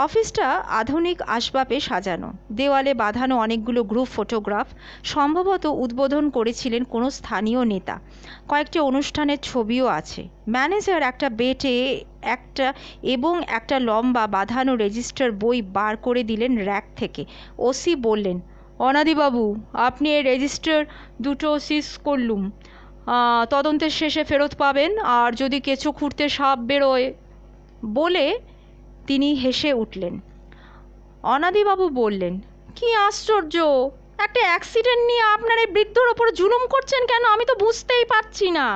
অফিসটা আধুনিক আসবাবে সাজানো দেওয়ালে বাঁধানো অনেকগুলো গ্রুপ ফটোগ্রাফ সম্ভবত উদ্বোধন করেছিলেন কোনো স্থানীয় নেতা কয়েকটি অনুষ্ঠানের ছবিও আছে ম্যানেজার একটা বেটে একটা এবং একটা লম্বা বাঁধানো রেজিস্টার বই বার করে দিলেন র্যাক থেকে ওসি বললেন অনাদিবাবু আপনি এই রেজিস্টার দুটো সিস করলুম তদন্তের শেষে ফেরত পাবেন আর যদি কেঁচো খুঁড়তে সাপ বেরোয় বলে তিনি হেসে উঠলেন অনাদিবাবু বললেন কি আশ্চর্য একটা অ্যাক্সিডেন্ট নিয়ে আপনার এই বৃদ্ধর ওপর জুলুম করছেন কেন আমি তো বুঝতেই পারছি না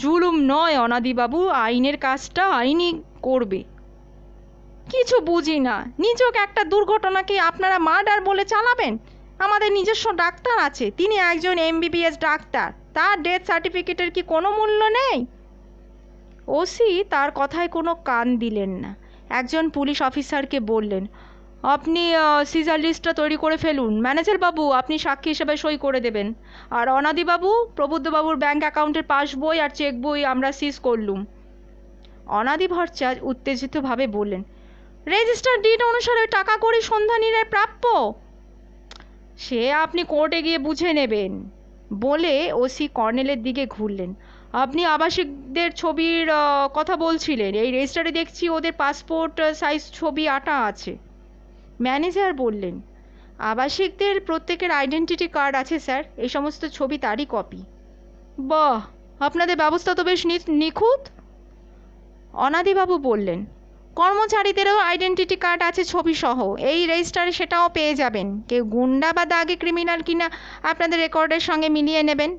জুলুম নয় অনাদিবাবু আইনের কাজটা আইনি করবে কিছু বুঝি না নিজক একটা দুর্ঘটনাকে আপনারা মার্ডার বলে চালাবেন আমাদের নিজস্ব ডাক্তার আছে তিনি একজন এমবিবিএস ডাক্তার তার ডেথ সার্টিফিকেটের কি কোনো মূল্য নেই ওসি তার কথায় কোনো কান দিলেন না একজন পুলিশ অফিসারকে বললেন আপনি সিজার লিস্টটা তৈরি করে ফেলুন ম্যানেজারবাবু আপনি সাক্ষী হিসেবে সই করে দেবেন আর অনাদিবাবু প্রবুদ্ধবাবুর ব্যাঙ্ক অ্যাকাউন্টের পাসবই আর চেক বই আমরা সিজ করলুম অনাদি ভট্টাচার্য উত্তেজিতভাবে বললেন রেজিস্টার ডিট অনুসারে টাকা সন্ধানী রায় প্রাপ্য সে আপনি কোর্টে গিয়ে বুঝে নেবেন বলে ওসি কর্নেলের দিকে ঘুরলেন আপনি আবাসিকদের ছবির কথা বলছিলেন এই রেজিস্টারে দেখছি ওদের পাসপোর্ট সাইজ ছবি আঁটা আছে ম্যানেজার বললেন আবাসিকদের প্রত্যেকের আইডেন্টিটি কার্ড আছে স্যার এই সমস্ত ছবি তারই কপি বাহ আপনাদের ব্যবস্থা তো বেশ নিখুঁত অনাদিবাবু বললেন কর্মচারীদেরও আইডেন্টিটি কার্ড আছে ছবি সহ এই রেজিস্টারে সেটাও পেয়ে যাবেন কেউ গুন্ডা বা দাগে ক্রিমিনাল কিনা আপনাদের রেকর্ডের সঙ্গে মিলিয়ে নেবেন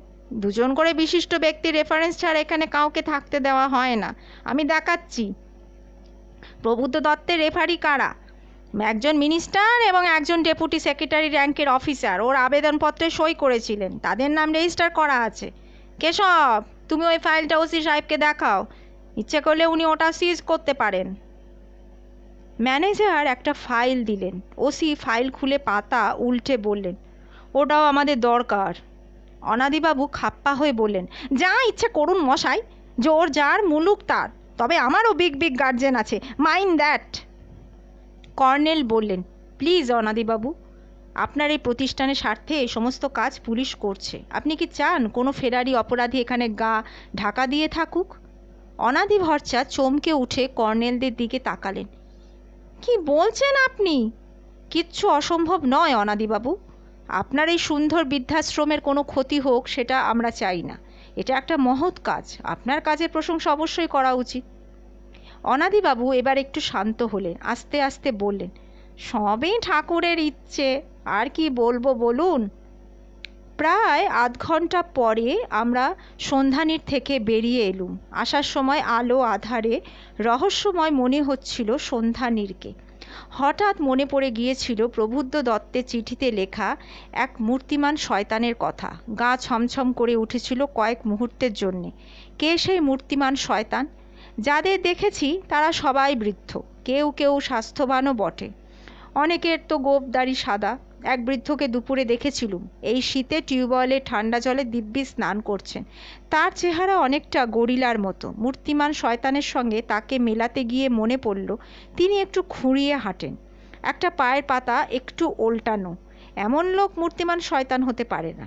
দুজন করে বিশিষ্ট ব্যক্তি রেফারেন্স ছাড়া এখানে কাউকে থাকতে দেওয়া হয় না আমি দেখাচ্ছি প্রবুদ্ধ দত্তের রেফারি কারা একজন মিনিস্টার এবং একজন ডেপুটি সেক্রেটারি র্যাঙ্কের অফিসার ওর আবেদনপত্রে সই করেছিলেন তাদের নাম রেজিস্টার করা আছে কেশব তুমি ওই ফাইলটা ওসি সাহেবকে দেখাও ইচ্ছে করলে উনি ওটা সিজ করতে পারেন ম্যানেজার একটা ফাইল দিলেন ওসি ফাইল খুলে পাতা উল্টে বললেন ওটাও আমাদের দরকার অনাদিবাবু খাপ্পা হয়ে বললেন যা ইচ্ছে করুন মশাই জোর যার মুলুক তার তবে আমারও বিগ বিগ গার্জেন আছে মাইন্ড দ্যাট কর্নেল বললেন প্লিজ অনাদিবাবু আপনার এই প্রতিষ্ঠানের স্বার্থে এই সমস্ত কাজ পুলিশ করছে আপনি কি চান কোনো ফেরারি অপরাধী এখানে গা ঢাকা দিয়ে থাকুক অনাদি ভরচা চমকে উঠে কর্নেলদের দিকে তাকালেন কি বলছেন আপনি কিচ্ছু অসম্ভব নয় অনাদিবাবু আপনার এই সুন্দর বৃদ্ধাশ্রমের কোনো ক্ষতি হোক সেটা আমরা চাই না এটা একটা মহৎ কাজ আপনার কাজের প্রশংসা অবশ্যই করা উচিত অনাদিবাবু এবার একটু শান্ত হলেন আস্তে আস্তে বললেন সবই ঠাকুরের ইচ্ছে আর কি বলবো বলুন প্রায় আধ ঘন্টা পরে আমরা সন্ধানীর থেকে বেরিয়ে এলুম আসার সময় আলো আধারে রহস্যময় মনে হচ্ছিল সন্ধানীরকে হঠাৎ মনে পড়ে গিয়েছিল প্রবুদ্ধ দত্তের চিঠিতে লেখা এক মূর্তিমান শয়তানের কথা গা ছমছম করে উঠেছিল কয়েক মুহূর্তের জন্যে কে সেই মূর্তিমান শয়তান যাদের দেখেছি তারা সবাই বৃদ্ধ কেউ কেউ স্বাস্থ্যবানও বটে অনেকের তো গোপদারি সাদা এক বৃদ্ধকে দুপুরে দেখেছিলুম এই শীতে টিউবওয়েলে ঠান্ডা জলে দিব্যি স্নান করছেন তার চেহারা অনেকটা গরিলার মতো মূর্তিমান শয়তানের সঙ্গে তাকে মেলাতে গিয়ে মনে পড়ল তিনি একটু খুঁড়িয়ে হাঁটেন একটা পায়ের পাতা একটু ওল্টানো এমন লোক মূর্তিমান শয়তান হতে পারে না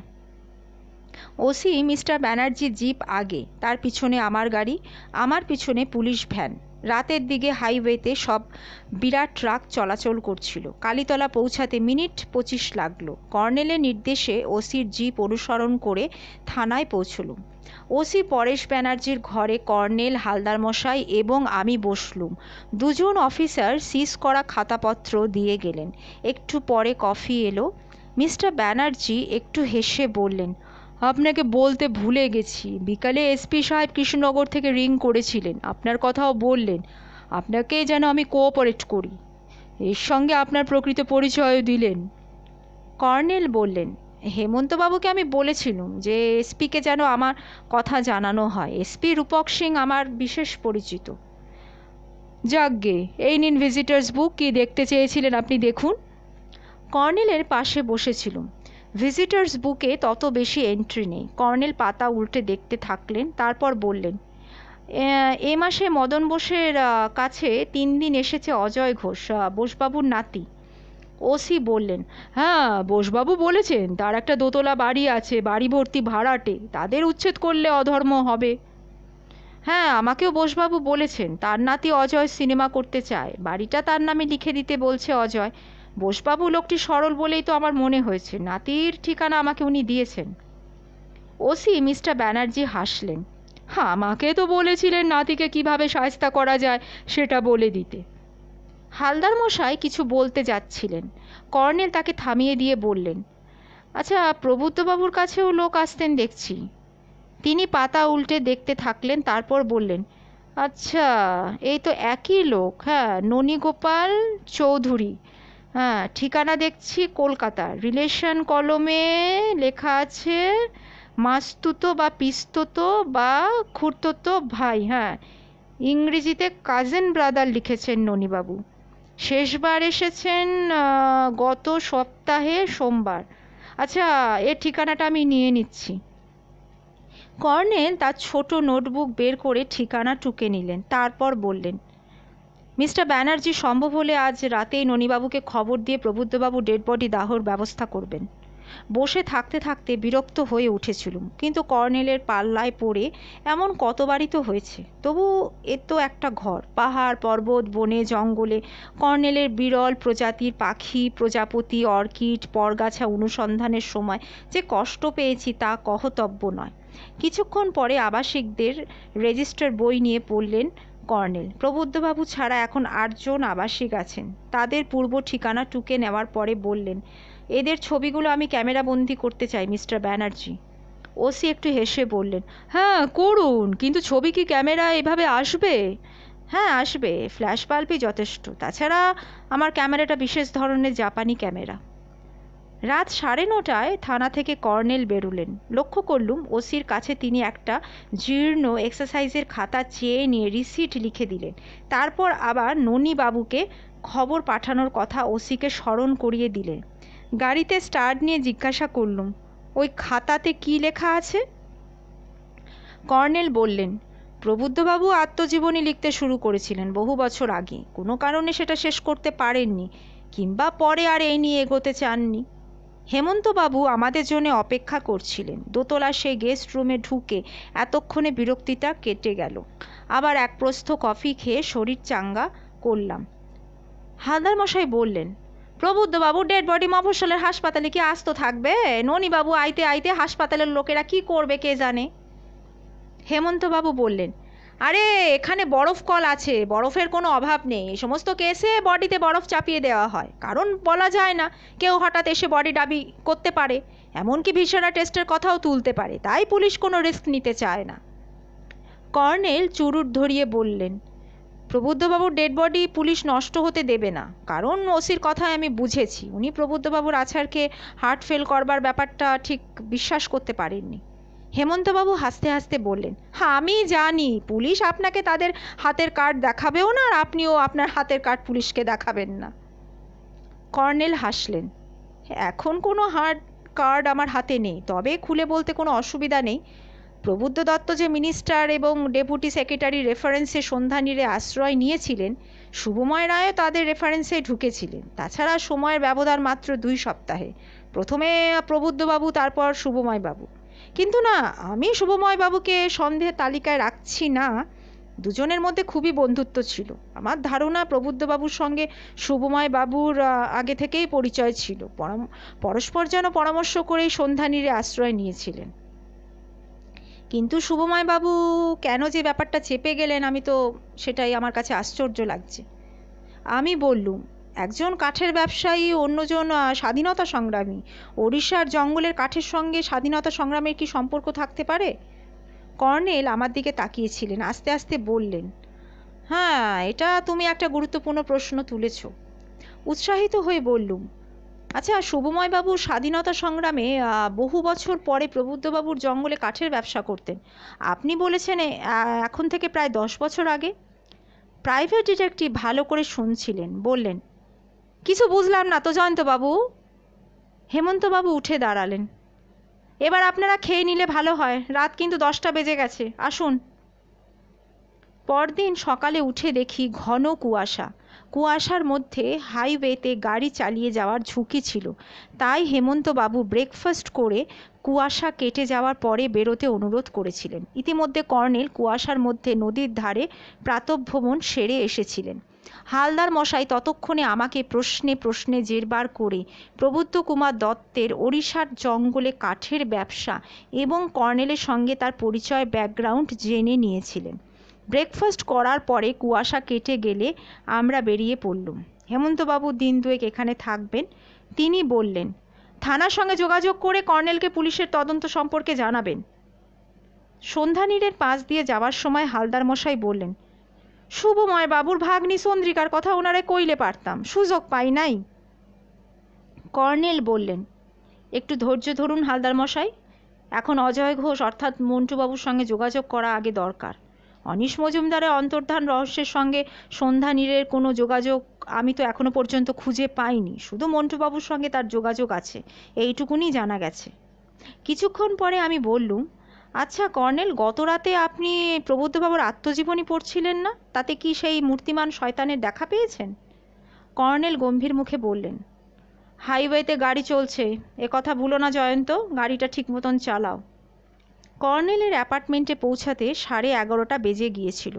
ওসি মিস্টার ব্যানার্জি জিপ আগে তার পিছনে আমার গাড়ি আমার পিছনে পুলিশ ভ্যান রাতের দিকে হাইওয়েতে সব বিরাট ট্রাক চলাচল করছিল কালীতলা পৌঁছাতে মিনিট পঁচিশ লাগলো কর্নেলের নির্দেশে ওসির জিপ অনুসরণ করে থানায় পৌঁছলুম ওসি পরেশ ব্যানার্জির ঘরে কর্নেল হালদার মশাই এবং আমি বসলুম দুজন অফিসার সিজ করা খাতাপত্র দিয়ে গেলেন একটু পরে কফি এলো মিস্টার ব্যানার্জি একটু হেসে বললেন আপনাকে বলতে ভুলে গেছি বিকালে এসপি সাহেব কৃষ্ণনগর থেকে রিং করেছিলেন আপনার কথাও বললেন আপনাকে যেন আমি কোঅপারেট করি এর সঙ্গে আপনার প্রকৃত পরিচয়ও দিলেন কর্নেল বললেন হেমন্তবাবুকে আমি বলেছিলাম যে এসপিকে যেন আমার কথা জানানো হয় এসপি রূপক সিং আমার বিশেষ পরিচিত যাগ্ঞে এই নিন ভিজিটার্স বুক কি দেখতে চেয়েছিলেন আপনি দেখুন কর্নেলের পাশে বসেছিলুম ভিজিটার্স বুকে তত বেশি এন্ট্রি নেই কর্নেল পাতা উল্টে দেখতে থাকলেন তারপর বললেন এ মাসে মদন বোসের কাছে তিন দিন এসেছে অজয় ঘোষ বোসবাবুর নাতি ওসি বললেন হ্যাঁ বোসবাবু বলেছেন তার একটা দোতলা বাড়ি আছে বাড়ি ভর্তি ভাড়াটে তাদের উচ্ছেদ করলে অধর্ম হবে হ্যাঁ আমাকেও বোসবাবু বলেছেন তার নাতি অজয় সিনেমা করতে চায় বাড়িটা তার নামে লিখে দিতে বলছে অজয় বোসবাবু লোকটি সরল বলেই তো আমার মনে হয়েছে নাতির ঠিকানা আমাকে উনি দিয়েছেন ওসি মিস্টার ব্যানার্জি হাসলেন হ্যাঁ আমাকে তো বলেছিলেন নাতিকে কিভাবে সাহস্তা করা যায় সেটা বলে দিতে হালদার মশাই কিছু বলতে যাচ্ছিলেন কর্নেল তাকে থামিয়ে দিয়ে বললেন আচ্ছা প্রবুদ্ধবাবুর কাছেও লোক আসতেন দেখছি তিনি পাতা উল্টে দেখতে থাকলেন তারপর বললেন আচ্ছা এই তো একই লোক হ্যাঁ ননীগোপাল চৌধুরী হ্যাঁ ঠিকানা দেখছি কলকাতা রিলেশন কলমে লেখা আছে মাসতুতো বা পিসতুতো বা খুড়তুতো ভাই হ্যাঁ ইংরেজিতে কাজেন ব্রাদার লিখেছেন ননিবাবু শেষবার এসেছেন গত সপ্তাহে সোমবার আচ্ছা এর ঠিকানাটা আমি নিয়ে নিচ্ছি কর্নেল তার ছোট নোটবুক বের করে ঠিকানা টুকে নিলেন তারপর বললেন মিস্টার ব্যানার্জি সম্ভব হলে আজ রাতেই ননীবাবুকে খবর দিয়ে প্রবুদ্ধবাবু ডেড বডি দাহর ব্যবস্থা করবেন বসে থাকতে থাকতে বিরক্ত হয়ে উঠেছিলুম কিন্তু কর্নেলের পাল্লায় পড়ে এমন কতবারই তো হয়েছে তবু এ তো একটা ঘর পাহাড় পর্বত বনে জঙ্গলে কর্নেলের বিরল প্রজাতির পাখি প্রজাপতি অর্কিড পরগাছা অনুসন্ধানের সময় যে কষ্ট পেয়েছি তা কহতব্য নয় কিছুক্ষণ পরে আবাসিকদের রেজিস্টার বই নিয়ে পড়লেন কর্নেল প্রবুদ্ধবাবু ছাড়া এখন আটজন আবাসিক আছেন তাদের পূর্ব ঠিকানা টুকে নেওয়ার পরে বললেন এদের ছবিগুলো আমি ক্যামেরাবন্দি করতে চাই মিস্টার ব্যানার্জি ওসি একটু হেসে বললেন হ্যাঁ করুন কিন্তু ছবি কি ক্যামেরা এভাবে আসবে হ্যাঁ আসবে ফ্ল্যাশ বাল্বই যথেষ্ট তাছাড়া আমার ক্যামেরাটা বিশেষ ধরনের জাপানি ক্যামেরা রাত সাড়ে নটায় থানা থেকে কর্নেল বেরুলেন লক্ষ্য করলুম ওসির কাছে তিনি একটা জীর্ণ এক্সারসাইজের খাতা চেয়ে নিয়ে রিসিট লিখে দিলেন তারপর আবার বাবুকে খবর পাঠানোর কথা ওসিকে স্মরণ করিয়ে দিলেন গাড়িতে স্টার্ট নিয়ে জিজ্ঞাসা করলুম ওই খাতাতে কি লেখা আছে কর্নেল বললেন প্রবুদ্ধবাবু আত্মজীবনী লিখতে শুরু করেছিলেন বহু বছর আগে কোনো কারণে সেটা শেষ করতে পারেননি কিংবা পরে আর এই নিয়ে এগোতে চাননি হেমন্তবাবু আমাদের জন্য অপেক্ষা করছিলেন দোতলা সেই গেস্ট রুমে ঢুকে এতক্ষণে বিরক্তিটা কেটে গেল আবার এক প্রস্থ কফি খেয়ে শরীর চাঙ্গা করলাম মশাই বললেন প্রবুদ্ধবাবু ডেড বডি মফসলের হাসপাতালে কি আসতো থাকবে ননীবাবু আইতে আইতে হাসপাতালের লোকেরা কি করবে কে জানে হেমন্তবাবু বললেন আরে এখানে বরফ কল আছে বরফের কোনো অভাব নেই এ সমস্ত কেসে বডিতে বরফ চাপিয়ে দেওয়া হয় কারণ বলা যায় না কেউ হঠাৎ এসে বডি ডাবি করতে পারে এমনকি ভিসারা টেস্টের কথাও তুলতে পারে তাই পুলিশ কোনো রিস্ক নিতে চায় না কর্নেল চুরুট ধরিয়ে বললেন প্রবুদ্ধবাবুর ডেড বডি পুলিশ নষ্ট হতে দেবে না কারণ ওসির কথায় আমি বুঝেছি উনি প্রবুদ্ধবাবুর আছারকে হার্ট ফেল করবার ব্যাপারটা ঠিক বিশ্বাস করতে পারেননি হেমন্তবাবু হাসতে হাসতে বললেন হ্যাঁ আমি জানি পুলিশ আপনাকে তাদের হাতের কার্ড দেখাবেও না আর আপনিও আপনার হাতের কার্ড পুলিশকে দেখাবেন না কর্নেল হাসলেন এখন কোনো হার্ড কার্ড আমার হাতে নেই তবে খুলে বলতে কোনো অসুবিধা নেই প্রবুদ্ধ দত্ত যে মিনিস্টার এবং ডেপুটি সেক্রেটারি রেফারেন্সে সন্ধানীরে আশ্রয় নিয়েছিলেন শুভময় রায়ও তাদের রেফারেন্সে ঢুকেছিলেন তাছাড়া সময়ের ব্যবধান মাত্র দুই সপ্তাহে প্রথমে প্রবুদ্ধবাবু তারপর শুভময়বাবু কিন্তু না আমি শুভময় বাবুকে সন্দেহের তালিকায় রাখছি না দুজনের মধ্যে খুবই বন্ধুত্ব ছিল আমার ধারণা প্রবুদ্ধবাবুর সঙ্গে শুভময় বাবুর আগে থেকেই পরিচয় ছিল পরস্পর যেন পরামর্শ করেই সন্ধানীরে আশ্রয় নিয়েছিলেন কিন্তু শুভময় বাবু কেন যে ব্যাপারটা চেপে গেলেন আমি তো সেটাই আমার কাছে আশ্চর্য লাগছে আমি বললুম একজন কাঠের ব্যবসায়ী অন্যজন স্বাধীনতা সংগ্রামী ওড়িশার জঙ্গলের কাঠের সঙ্গে স্বাধীনতা সংগ্রামের কি সম্পর্ক থাকতে পারে কর্নেল আমার দিকে তাকিয়েছিলেন আস্তে আস্তে বললেন হ্যাঁ এটা তুমি একটা গুরুত্বপূর্ণ প্রশ্ন তুলেছ উৎসাহিত হয়ে বললুম আচ্ছা শুভময়বাবু স্বাধীনতা সংগ্রামে বহু বছর পরে প্রবুদ্ধবাবুর জঙ্গলে কাঠের ব্যবসা করতেন আপনি বলেছেন এখন থেকে প্রায় দশ বছর আগে প্রাইভেট ডিটেকটিভ ভালো করে শুনছিলেন বললেন কিছু বুঝলাম না তো জয়ন্তবাবু হেমন্তবাবু উঠে দাঁড়ালেন এবার আপনারা খেয়ে নিলে ভালো হয় রাত কিন্তু দশটা বেজে গেছে আসুন পরদিন সকালে উঠে দেখি ঘন কুয়াশা কুয়াশার মধ্যে হাইওয়েতে গাড়ি চালিয়ে যাওয়ার ঝুঁকি ছিল তাই হেমন্তবাবু ব্রেকফাস্ট করে কুয়াশা কেটে যাওয়ার পরে বেরোতে অনুরোধ করেছিলেন ইতিমধ্যে কর্নেল কুয়াশার মধ্যে নদীর ধারে প্রাতভ্রমণ সেরে এসেছিলেন হালদার মশাই ততক্ষণে আমাকে প্রশ্নে প্রশ্নে জেরবার করে প্রবুদ্ধ কুমার দত্তের ওড়িশার জঙ্গলে কাঠের ব্যবসা এবং কর্নেলের সঙ্গে তার পরিচয় ব্যাকগ্রাউন্ড জেনে নিয়েছিলেন ব্রেকফাস্ট করার পরে কুয়াশা কেটে গেলে আমরা বেরিয়ে পড়লুম হেমন্তবাবু দিন দুয়েক এখানে থাকবেন তিনি বললেন থানার সঙ্গে যোগাযোগ করে কর্নেলকে পুলিশের তদন্ত সম্পর্কে জানাবেন সন্ধ্যা পাশ দিয়ে যাওয়ার সময় হালদার মশাই বললেন শুভময় বাবুর ভাগ্নি চন্দ্রিকার কথা ওনারে কইলে পারতাম সুযোগ পাই নাই কর্নেল বললেন একটু ধৈর্য ধরুন হালদার মশাই এখন অজয় ঘোষ অর্থাৎ মন্টুবাবুর সঙ্গে যোগাযোগ করা আগে দরকার অনিশ মজুমদারের অন্তর্ধান রহস্যের সঙ্গে সন্ধ্যা নীরের কোনো যোগাযোগ আমি তো এখনো পর্যন্ত খুঁজে পাইনি শুধু মন্টুবাবুর সঙ্গে তার যোগাযোগ আছে এইটুকুনি জানা গেছে কিছুক্ষণ পরে আমি বললুম আচ্ছা কর্নেল গত রাতে আপনি প্রবুদ্ধবাবুর আত্মজীবনী পড়ছিলেন না তাতে কি সেই মূর্তিমান শয়তানের দেখা পেয়েছেন কর্নেল গম্ভীর মুখে বললেন হাইওয়েতে গাড়ি চলছে এ কথা ভুলো না জয়ন্ত গাড়িটা ঠিক মতন চালাও কর্নেলের অ্যাপার্টমেন্টে পৌঁছাতে সাড়ে এগারোটা বেজে গিয়েছিল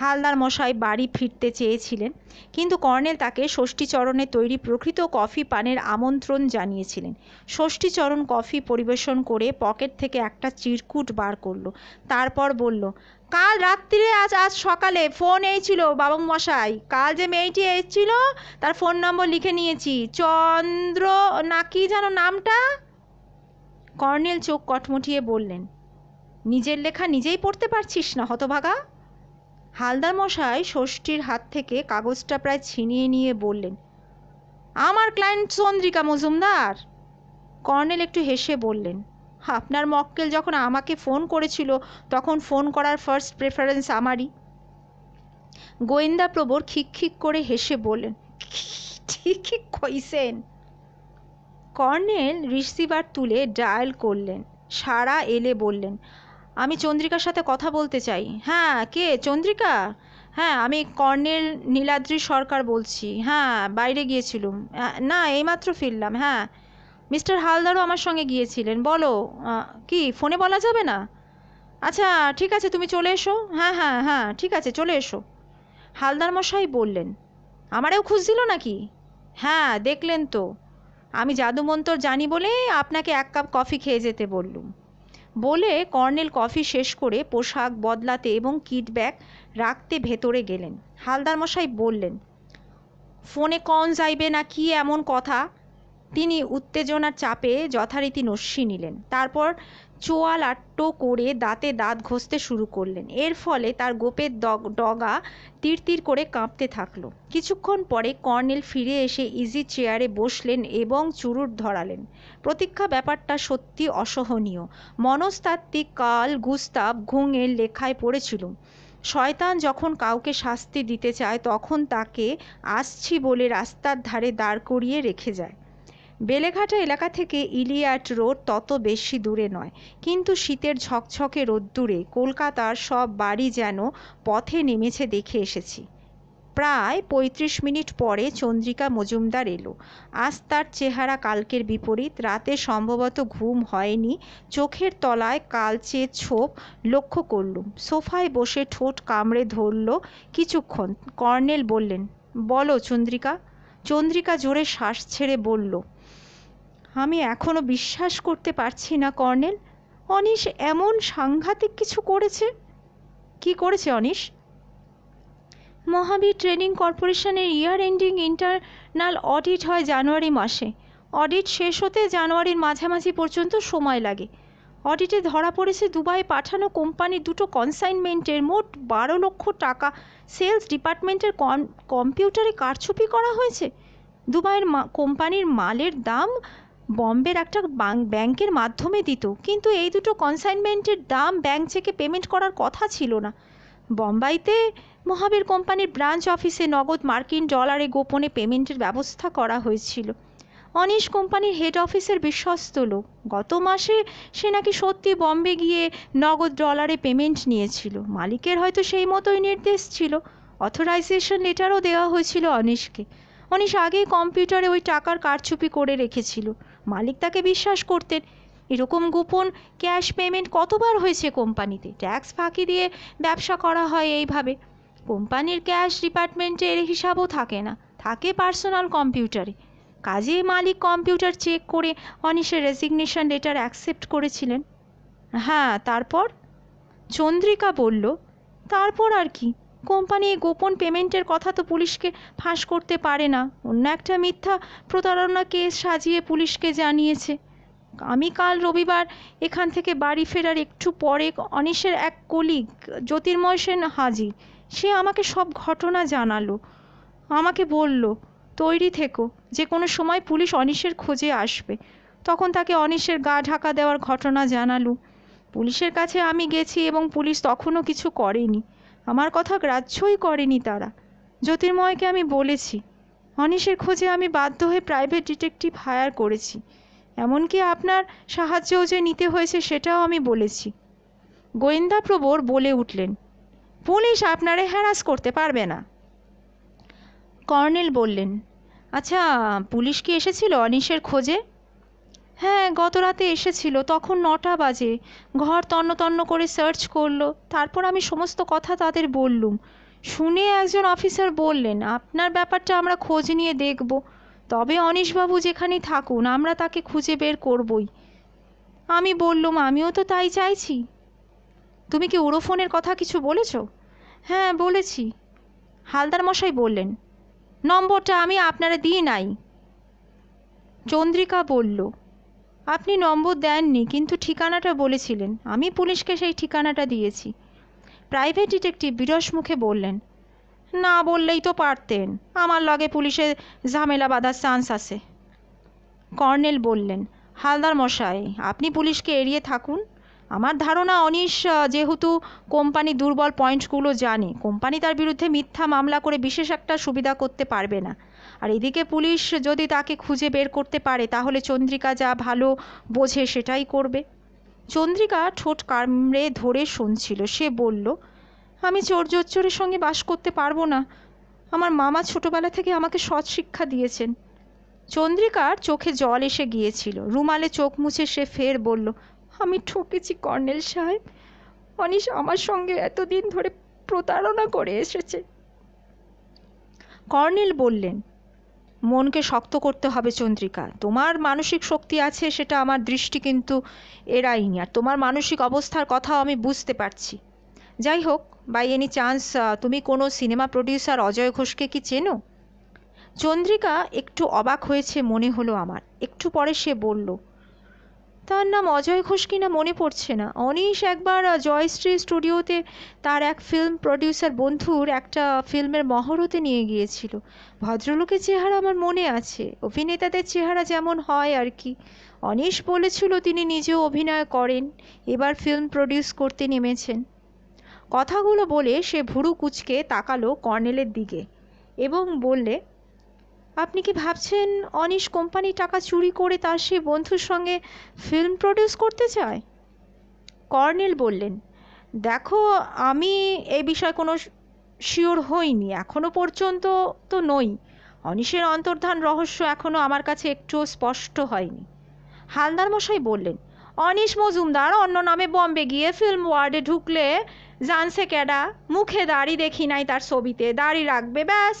হালদার মশাই বাড়ি ফিরতে চেয়েছিলেন কিন্তু কর্নেল তাকে ষষ্ঠীচরণে তৈরি প্রকৃত কফি পানের আমন্ত্রণ জানিয়েছিলেন ষষ্ঠীচরণ কফি পরিবেশন করে পকেট থেকে একটা চিরকুট বার করলো তারপর বলল কাল রাত্রিরে আজ আজ সকালে ফোন এইছিল বাবু মশাই কাল যে মেয়েটি এসেছিল তার ফোন নম্বর লিখে নিয়েছি চন্দ্র না কি যেন নামটা কর্নেল চোখ কটমটিয়ে বললেন নিজের লেখা নিজেই পড়তে পারছিস না হতভাগা হালদার মশাই ষষ্ঠীর হাত থেকে কাগজটা প্রায় ছিনিয়ে নিয়ে বললেন আমার ক্লায়েন্ট চন্দ্রিকা মজুমদার কর্নেল একটু হেসে বললেন আপনার মক্কেল যখন আমাকে ফোন করেছিল তখন ফোন করার ফার্স্ট প্রেফারেন্স আমারই গোয়েন্দা প্রবর খিক করে হেসে বললেন ঠিকই কইসেন কর্নেল রিসিভার তুলে ডায়াল করলেন সারা এলে বললেন আমি চন্দ্রিকার সাথে কথা বলতে চাই হ্যাঁ কে চন্দ্রিকা হ্যাঁ আমি কর্নেল নীলাদ্রি সরকার বলছি হ্যাঁ বাইরে গিয়েছিলুম না এইমাত্র ফিরলাম হ্যাঁ মিস্টার হালদারও আমার সঙ্গে গিয়েছিলেন বলো কি ফোনে বলা যাবে না আচ্ছা ঠিক আছে তুমি চলে এসো হ্যাঁ হ্যাঁ হ্যাঁ ঠিক আছে চলে এসো হালদার মশাই বললেন আমারেও খুঁজছিল নাকি হ্যাঁ দেখলেন তো আমি জাদুমন্তর জানি বলে আপনাকে এক কাপ কফি খেয়ে যেতে বললুম বলে কর্নেল কফি শেষ করে পোশাক বদলাতে এবং কিট ব্যাগ রাখতে ভেতরে গেলেন হালদার মশাই বললেন ফোনে কন যাইবে না কি এমন কথা তিনি উত্তেজনার চাপে যথারীতি নস্যি নিলেন তারপর চোয়ালাট্টো করে দাঁতে দাঁত ঘষতে শুরু করলেন এর ফলে তার গোপের ডগা তিরতির করে কাঁপতে থাকলো কিছুক্ষণ পরে কর্নেল ফিরে এসে ইজি চেয়ারে বসলেন এবং চুরুট ধরালেন প্রতীক্ষা ব্যাপারটা সত্যি অসহনীয় মনস্তাত্ত্বিক কাল গুস্তাব ঘুঙের লেখায় পড়েছিলুম শয়তান যখন কাউকে শাস্তি দিতে চায় তখন তাকে আসছি বলে রাস্তার ধারে দাঁড় করিয়ে রেখে যায় বেলেঘাটা এলাকা থেকে ইলিয়াট রোড তত বেশি দূরে নয় কিন্তু শীতের ঝকঝকে রোদ্দুরে কলকাতার সব বাড়ি যেন পথে নেমেছে দেখে এসেছি প্রায় ৩৫ মিনিট পরে চন্দ্রিকা মজুমদার এলো আজ তার চেহারা কালকের বিপরীত রাতে সম্ভবত ঘুম হয়নি চোখের তলায় কালচে ছোপ লক্ষ্য করলুম সোফায় বসে ঠোঁট কামড়ে ধরল কিছুক্ষণ কর্নেল বললেন বলো চন্দ্রিকা চন্দ্রিকা জোরে শ্বাস ছেড়ে বলল আমি এখনও বিশ্বাস করতে পারছি না কর্নেল অনিশ এমন সাংঘাতিক কিছু করেছে কি করেছে অনিশ মহাবীর ট্রেনিং কর্পোরেশনের ইয়ার এন্ডিং ইন্টারনাল অডিট হয় জানুয়ারি মাসে অডিট শেষ হতে জানুয়ারির মাঝামাঝি পর্যন্ত সময় লাগে অডিটে ধরা পড়েছে দুবাই পাঠানো কোম্পানির দুটো কনসাইনমেন্টের মোট বারো লক্ষ টাকা সেলস ডিপার্টমেন্টের কম্পিউটারে কারচুপি করা হয়েছে দুবাইয়ের কোম্পানির মালের দাম বম্বের একটা ব্যাংকের মাধ্যমে দিত কিন্তু এই দুটো কনসাইনমেন্টের দাম ব্যাংক থেকে পেমেন্ট করার কথা ছিল না বম্বাইতে মহাবীর কোম্পানির ব্রাঞ্চ অফিসে নগদ মার্কিন ডলারে গোপনে পেমেন্টের ব্যবস্থা করা হয়েছিল অনিশ কোম্পানির হেড অফিসের বিশ্বস্ত লোক গত মাসে সে নাকি সত্যি বম্বে গিয়ে নগদ ডলারে পেমেন্ট নিয়েছিল মালিকের হয়তো সেই মতোই নির্দেশ ছিল অথরাইজেশন লেটারও দেওয়া হয়েছিল অনিশকে অনিশ আগেই কম্পিউটারে ওই টাকার কারচুপি করে রেখেছিল মালিক তাকে বিশ্বাস করতেন এরকম গোপন ক্যাশ পেমেন্ট কতবার হয়েছে কোম্পানিতে ট্যাক্স ফাঁকি দিয়ে ব্যবসা করা হয় এইভাবে কোম্পানির ক্যাশ ডিপার্টমেন্টের হিসাবও থাকে না থাকে পার্সোনাল কম্পিউটারে কাজেই মালিক কম্পিউটার চেক করে অনিশের রেজিগনেশন লেটার অ্যাকসেপ্ট করেছিলেন হ্যাঁ তারপর চন্দ্রিকা বলল তারপর আর কি কোম্পানি এই গোপন পেমেন্টের কথা তো পুলিশকে ফাঁস করতে পারে না অন্য একটা মিথ্যা প্রতারণা কেস সাজিয়ে পুলিশকে জানিয়েছে আমি কাল রবিবার এখান থেকে বাড়ি ফেরার একটু পরে অনিশের এক কলিগ জ্যোতির্ময় সেন হাজির সে আমাকে সব ঘটনা জানালো আমাকে বলল তৈরি থেকো যে কোনো সময় পুলিশ অনিশের খোঁজে আসবে তখন তাকে অনিশের গা ঢাকা দেওয়ার ঘটনা জানালো পুলিশের কাছে আমি গেছি এবং পুলিশ তখনও কিছু করেনি আমার কথা গ্রাহ্যই করেনি তারা জ্যোতির্ময়কে আমি বলেছি অনিশের খোঁজে আমি বাধ্য হয়ে প্রাইভেট ডিটেকটিভ হায়ার করেছি এমনকি আপনার সাহায্যও যে নিতে হয়েছে সেটাও আমি বলেছি গোয়েন্দা প্রবর বলে উঠলেন পুলিশ আপনারে হ্যারাস করতে পারবে না কর্নেল বললেন আচ্ছা পুলিশ কি এসেছিল অনিশের খোঁজে হ্যাঁ গতরাতে এসেছিল তখন নটা বাজে ঘর তন্ন তন্ন করে সার্চ করলো তারপর আমি সমস্ত কথা তাদের বললুম শুনে একজন অফিসার বললেন আপনার ব্যাপারটা আমরা খোঁজ নিয়ে দেখব তবে অনিশবাবু যেখানেই থাকুন আমরা তাকে খুঁজে বের করবই আমি বললুম আমিও তো তাই চাইছি তুমি কি উড়োফোনের কথা কিছু বলেছ হ্যাঁ বলেছি হালদার মশাই বললেন নম্বরটা আমি আপনারা দিই নাই চন্দ্রিকা বলল আপনি নম্বর দেননি কিন্তু ঠিকানাটা বলেছিলেন আমি পুলিশকে সেই ঠিকানাটা দিয়েছি প্রাইভেট ডিটেকটিভ বিরস মুখে বললেন না বললেই তো পারতেন আমার লগে পুলিশের ঝামেলা বাঁধার চান্স আছে কর্নেল বললেন হালদার মশাই আপনি পুলিশকে এড়িয়ে থাকুন আমার ধারণা অনিশ যেহেতু কোম্পানি দুর্বল পয়েন্টসগুলো জানে কোম্পানি তার বিরুদ্ধে মিথ্যা মামলা করে বিশেষ একটা সুবিধা করতে পারবে না আর এদিকে পুলিশ যদি তাকে খুঁজে বের করতে পারে তাহলে চন্দ্রিকা যা ভালো বোঝে সেটাই করবে চন্দ্রিকা ঠোঁট কামড়ে ধরে শুনছিল সে বলল আমি চোর জোচ্চোরের সঙ্গে বাস করতে পারবো না আমার মামা ছোটবেলা থেকে আমাকে সৎ শিক্ষা দিয়েছেন চন্দ্রিকার চোখে জল এসে গিয়েছিল রুমালে চোখ মুছে সে ফের বলল আমি ঠকেছি কর্নেল সাহেব অনিশ আমার সঙ্গে এতদিন ধরে প্রতারণা করে এসেছে কর্নেল বললেন মনকে শক্ত করতে হবে চন্দ্রিকা তোমার মানসিক শক্তি আছে সেটা আমার দৃষ্টি কিন্তু এড়াইনি আর তোমার মানসিক অবস্থার কথাও আমি বুঝতে পারছি যাই হোক বাই এনি চান্স তুমি কোনো সিনেমা প্রডিউসার অজয় ঘোষকে কি চেনো চন্দ্রিকা একটু অবাক হয়েছে মনে হলো আমার একটু পরে সে বলল তার নাম অজয় ঘোষ কিনা মনে পড়ছে না অনিশ একবার জয়শ্রী স্টুডিওতে তার এক ফিল্ম প্রডিউসার বন্ধুর একটা ফিল্মের মহরতে নিয়ে গিয়েছিল ভদ্রলোকের চেহারা আমার মনে আছে অভিনেতাদের চেহারা যেমন হয় আর কি অনিশ বলেছিল তিনি নিজেও অভিনয় করেন এবার ফিল্ম প্রডিউস করতে নেমেছেন কথাগুলো বলে সে ভুরু কুচকে তাকালো কর্নেলের দিকে এবং বললে আপনি কি ভাবছেন অনিশ কোম্পানির টাকা চুরি করে তার সেই বন্ধুর সঙ্গে ফিল্ম প্রডিউস করতে চায় কর্নেল বললেন দেখো আমি এ বিষয়ে কোনো শিওর হইনি এখনও পর্যন্ত তো নই অনিশের অন্তর্ধান রহস্য এখনও আমার কাছে একটু স্পষ্ট হয়নি হালদার মশাই বললেন অনিশ মজুমদার অন্য নামে বম্বে গিয়ে ফিল্ম ওয়ার্ডে ঢুকলে জানছে ক্যাডা মুখে দাড়ি দেখি নাই তার ছবিতে দাড়ি রাখবে ব্যাস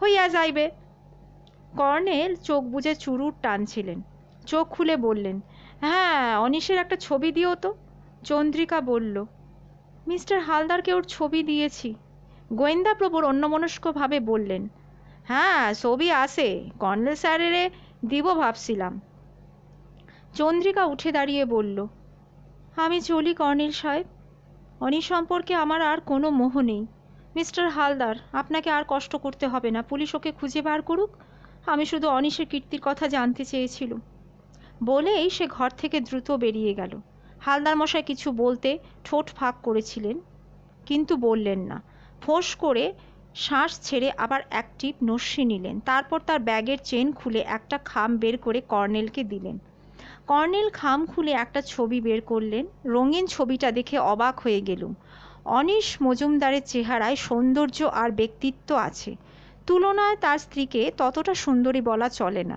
হইয়া যাইবে কর্নেল চোখ বুজে চুরুট টানছিলেন চোখ খুলে বললেন হ্যাঁ অনিশের একটা ছবি দিও তো চন্দ্রিকা বলল মিস্টার হালদারকে ওর ছবি দিয়েছি গোয়েন্দা প্রভুর অন্যমনস্কভাবে বললেন হ্যাঁ ছবি আসে কর্নেল স্যারের দিব ভাবছিলাম চন্দ্রিকা উঠে দাঁড়িয়ে বলল আমি চলি কর্নেল সাহেব অনি সম্পর্কে আমার আর কোনো মোহ নেই মিস্টার হালদার আপনাকে আর কষ্ট করতে হবে না পুলিশ ওকে খুঁজে বার করুক আমি শুধু অনিশের কীর্তির কথা জানতে চেয়েছিলুম বলেই সে ঘর থেকে দ্রুত বেরিয়ে গেল হালদার মশাই কিছু বলতে ঠোঁট ফাঁক করেছিলেন কিন্তু বললেন না ফোঁস করে শ্বাস ছেড়ে আবার এক টিপ নস্যি নিলেন তারপর তার ব্যাগের চেন খুলে একটা খাম বের করে কর্নেলকে দিলেন কর্নেল খাম খুলে একটা ছবি বের করলেন রঙিন ছবিটা দেখে অবাক হয়ে গেলুম অনিশ মজুমদারের চেহারায় সৌন্দর্য আর ব্যক্তিত্ব আছে তুলনায় তার স্ত্রীকে ততটা সুন্দরী বলা চলে না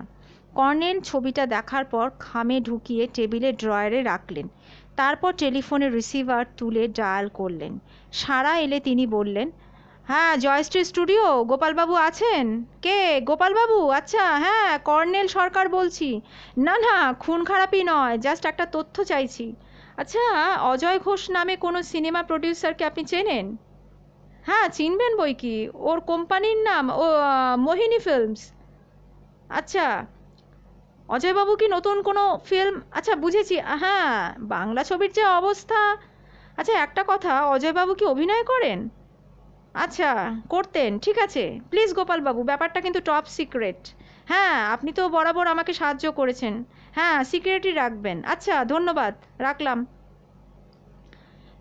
কর্নেল ছবিটা দেখার পর খামে ঢুকিয়ে টেবিলে ড্রয়ারে রাখলেন তারপর টেলিফোনের রিসিভার তুলে ডায়াল করলেন সারা এলে তিনি বললেন হ্যাঁ জয়শ্রী স্টুডিও গোপালবাবু আছেন কে গোপালবাবু আচ্ছা হ্যাঁ কর্নেল সরকার বলছি না না খুন খারাপই নয় জাস্ট একটা তথ্য চাইছি আচ্ছা অজয় ঘোষ নামে কোনো সিনেমা প্রডিউসারকে আপনি চেনেন হ্যাঁ চিনবেন বই কি ওর কোম্পানির নাম ও মোহিনী ফিল্মস আচ্ছা অজয়বাবু কি নতুন কোনো ফিল্ম আচ্ছা বুঝেছি হ্যাঁ বাংলা ছবির যে অবস্থা আচ্ছা একটা কথা অজয়বাবু কি অভিনয় করেন আচ্ছা করতেন ঠিক আছে প্লিজ গোপালবাবু ব্যাপারটা কিন্তু টপ সিক্রেট হ্যাঁ আপনি তো বরাবর আমাকে সাহায্য করেছেন হ্যাঁ সিক্রেটই রাখবেন আচ্ছা ধন্যবাদ রাখলাম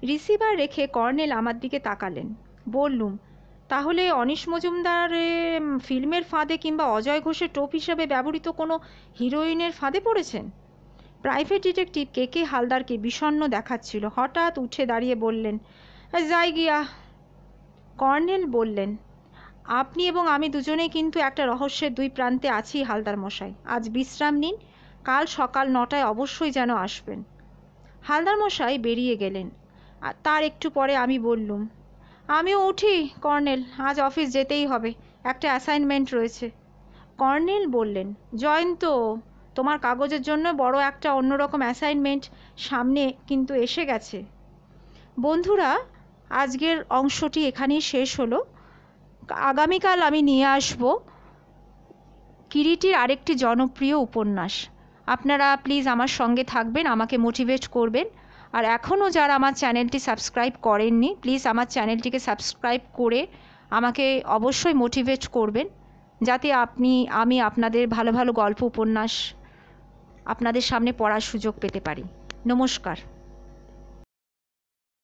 রিসিভার রেখে কর্নেল আমার দিকে তাকালেন বললুম তাহলে অনিশ মজুমদার ফিল্মের ফাঁদে কিংবা অজয় ঘোষের টোপ হিসাবে ব্যবহৃত কোনো হিরোইনের ফাঁদে পড়েছেন প্রাইভেট ডিটেকটিভ কে কে হালদারকে বিষণ্ন দেখাচ্ছিল হঠাৎ উঠে দাঁড়িয়ে বললেন যাই গিয়া কর্নেল বললেন আপনি এবং আমি দুজনেই কিন্তু একটা রহস্যের দুই প্রান্তে আছি হালদার মশাই আজ বিশ্রাম নিন কাল সকাল নটায় অবশ্যই যেন আসবেন হালদার মশাই বেরিয়ে গেলেন তার একটু পরে আমি বললুম আমিও উঠি কর্নেল আজ অফিস যেতেই হবে একটা অ্যাসাইনমেন্ট রয়েছে কর্নেল বললেন জয়ন্ত তোমার কাগজের জন্য বড় একটা অন্যরকম অ্যাসাইনমেন্ট সামনে কিন্তু এসে গেছে বন্ধুরা আজকের অংশটি এখানেই শেষ হলো আগামীকাল আমি নিয়ে আসব কিরিটির আরেকটি জনপ্রিয় উপন্যাস আপনারা প্লিজ আমার সঙ্গে থাকবেন আমাকে মোটিভেট করবেন আর এখনও যারা আমার চ্যানেলটি সাবস্ক্রাইব করেননি প্লিজ আমার চ্যানেলটিকে সাবস্ক্রাইব করে আমাকে অবশ্যই মোটিভেট করবেন যাতে আপনি আমি আপনাদের ভালো ভালো গল্প উপন্যাস আপনাদের সামনে পড়ার সুযোগ পেতে পারি নমস্কার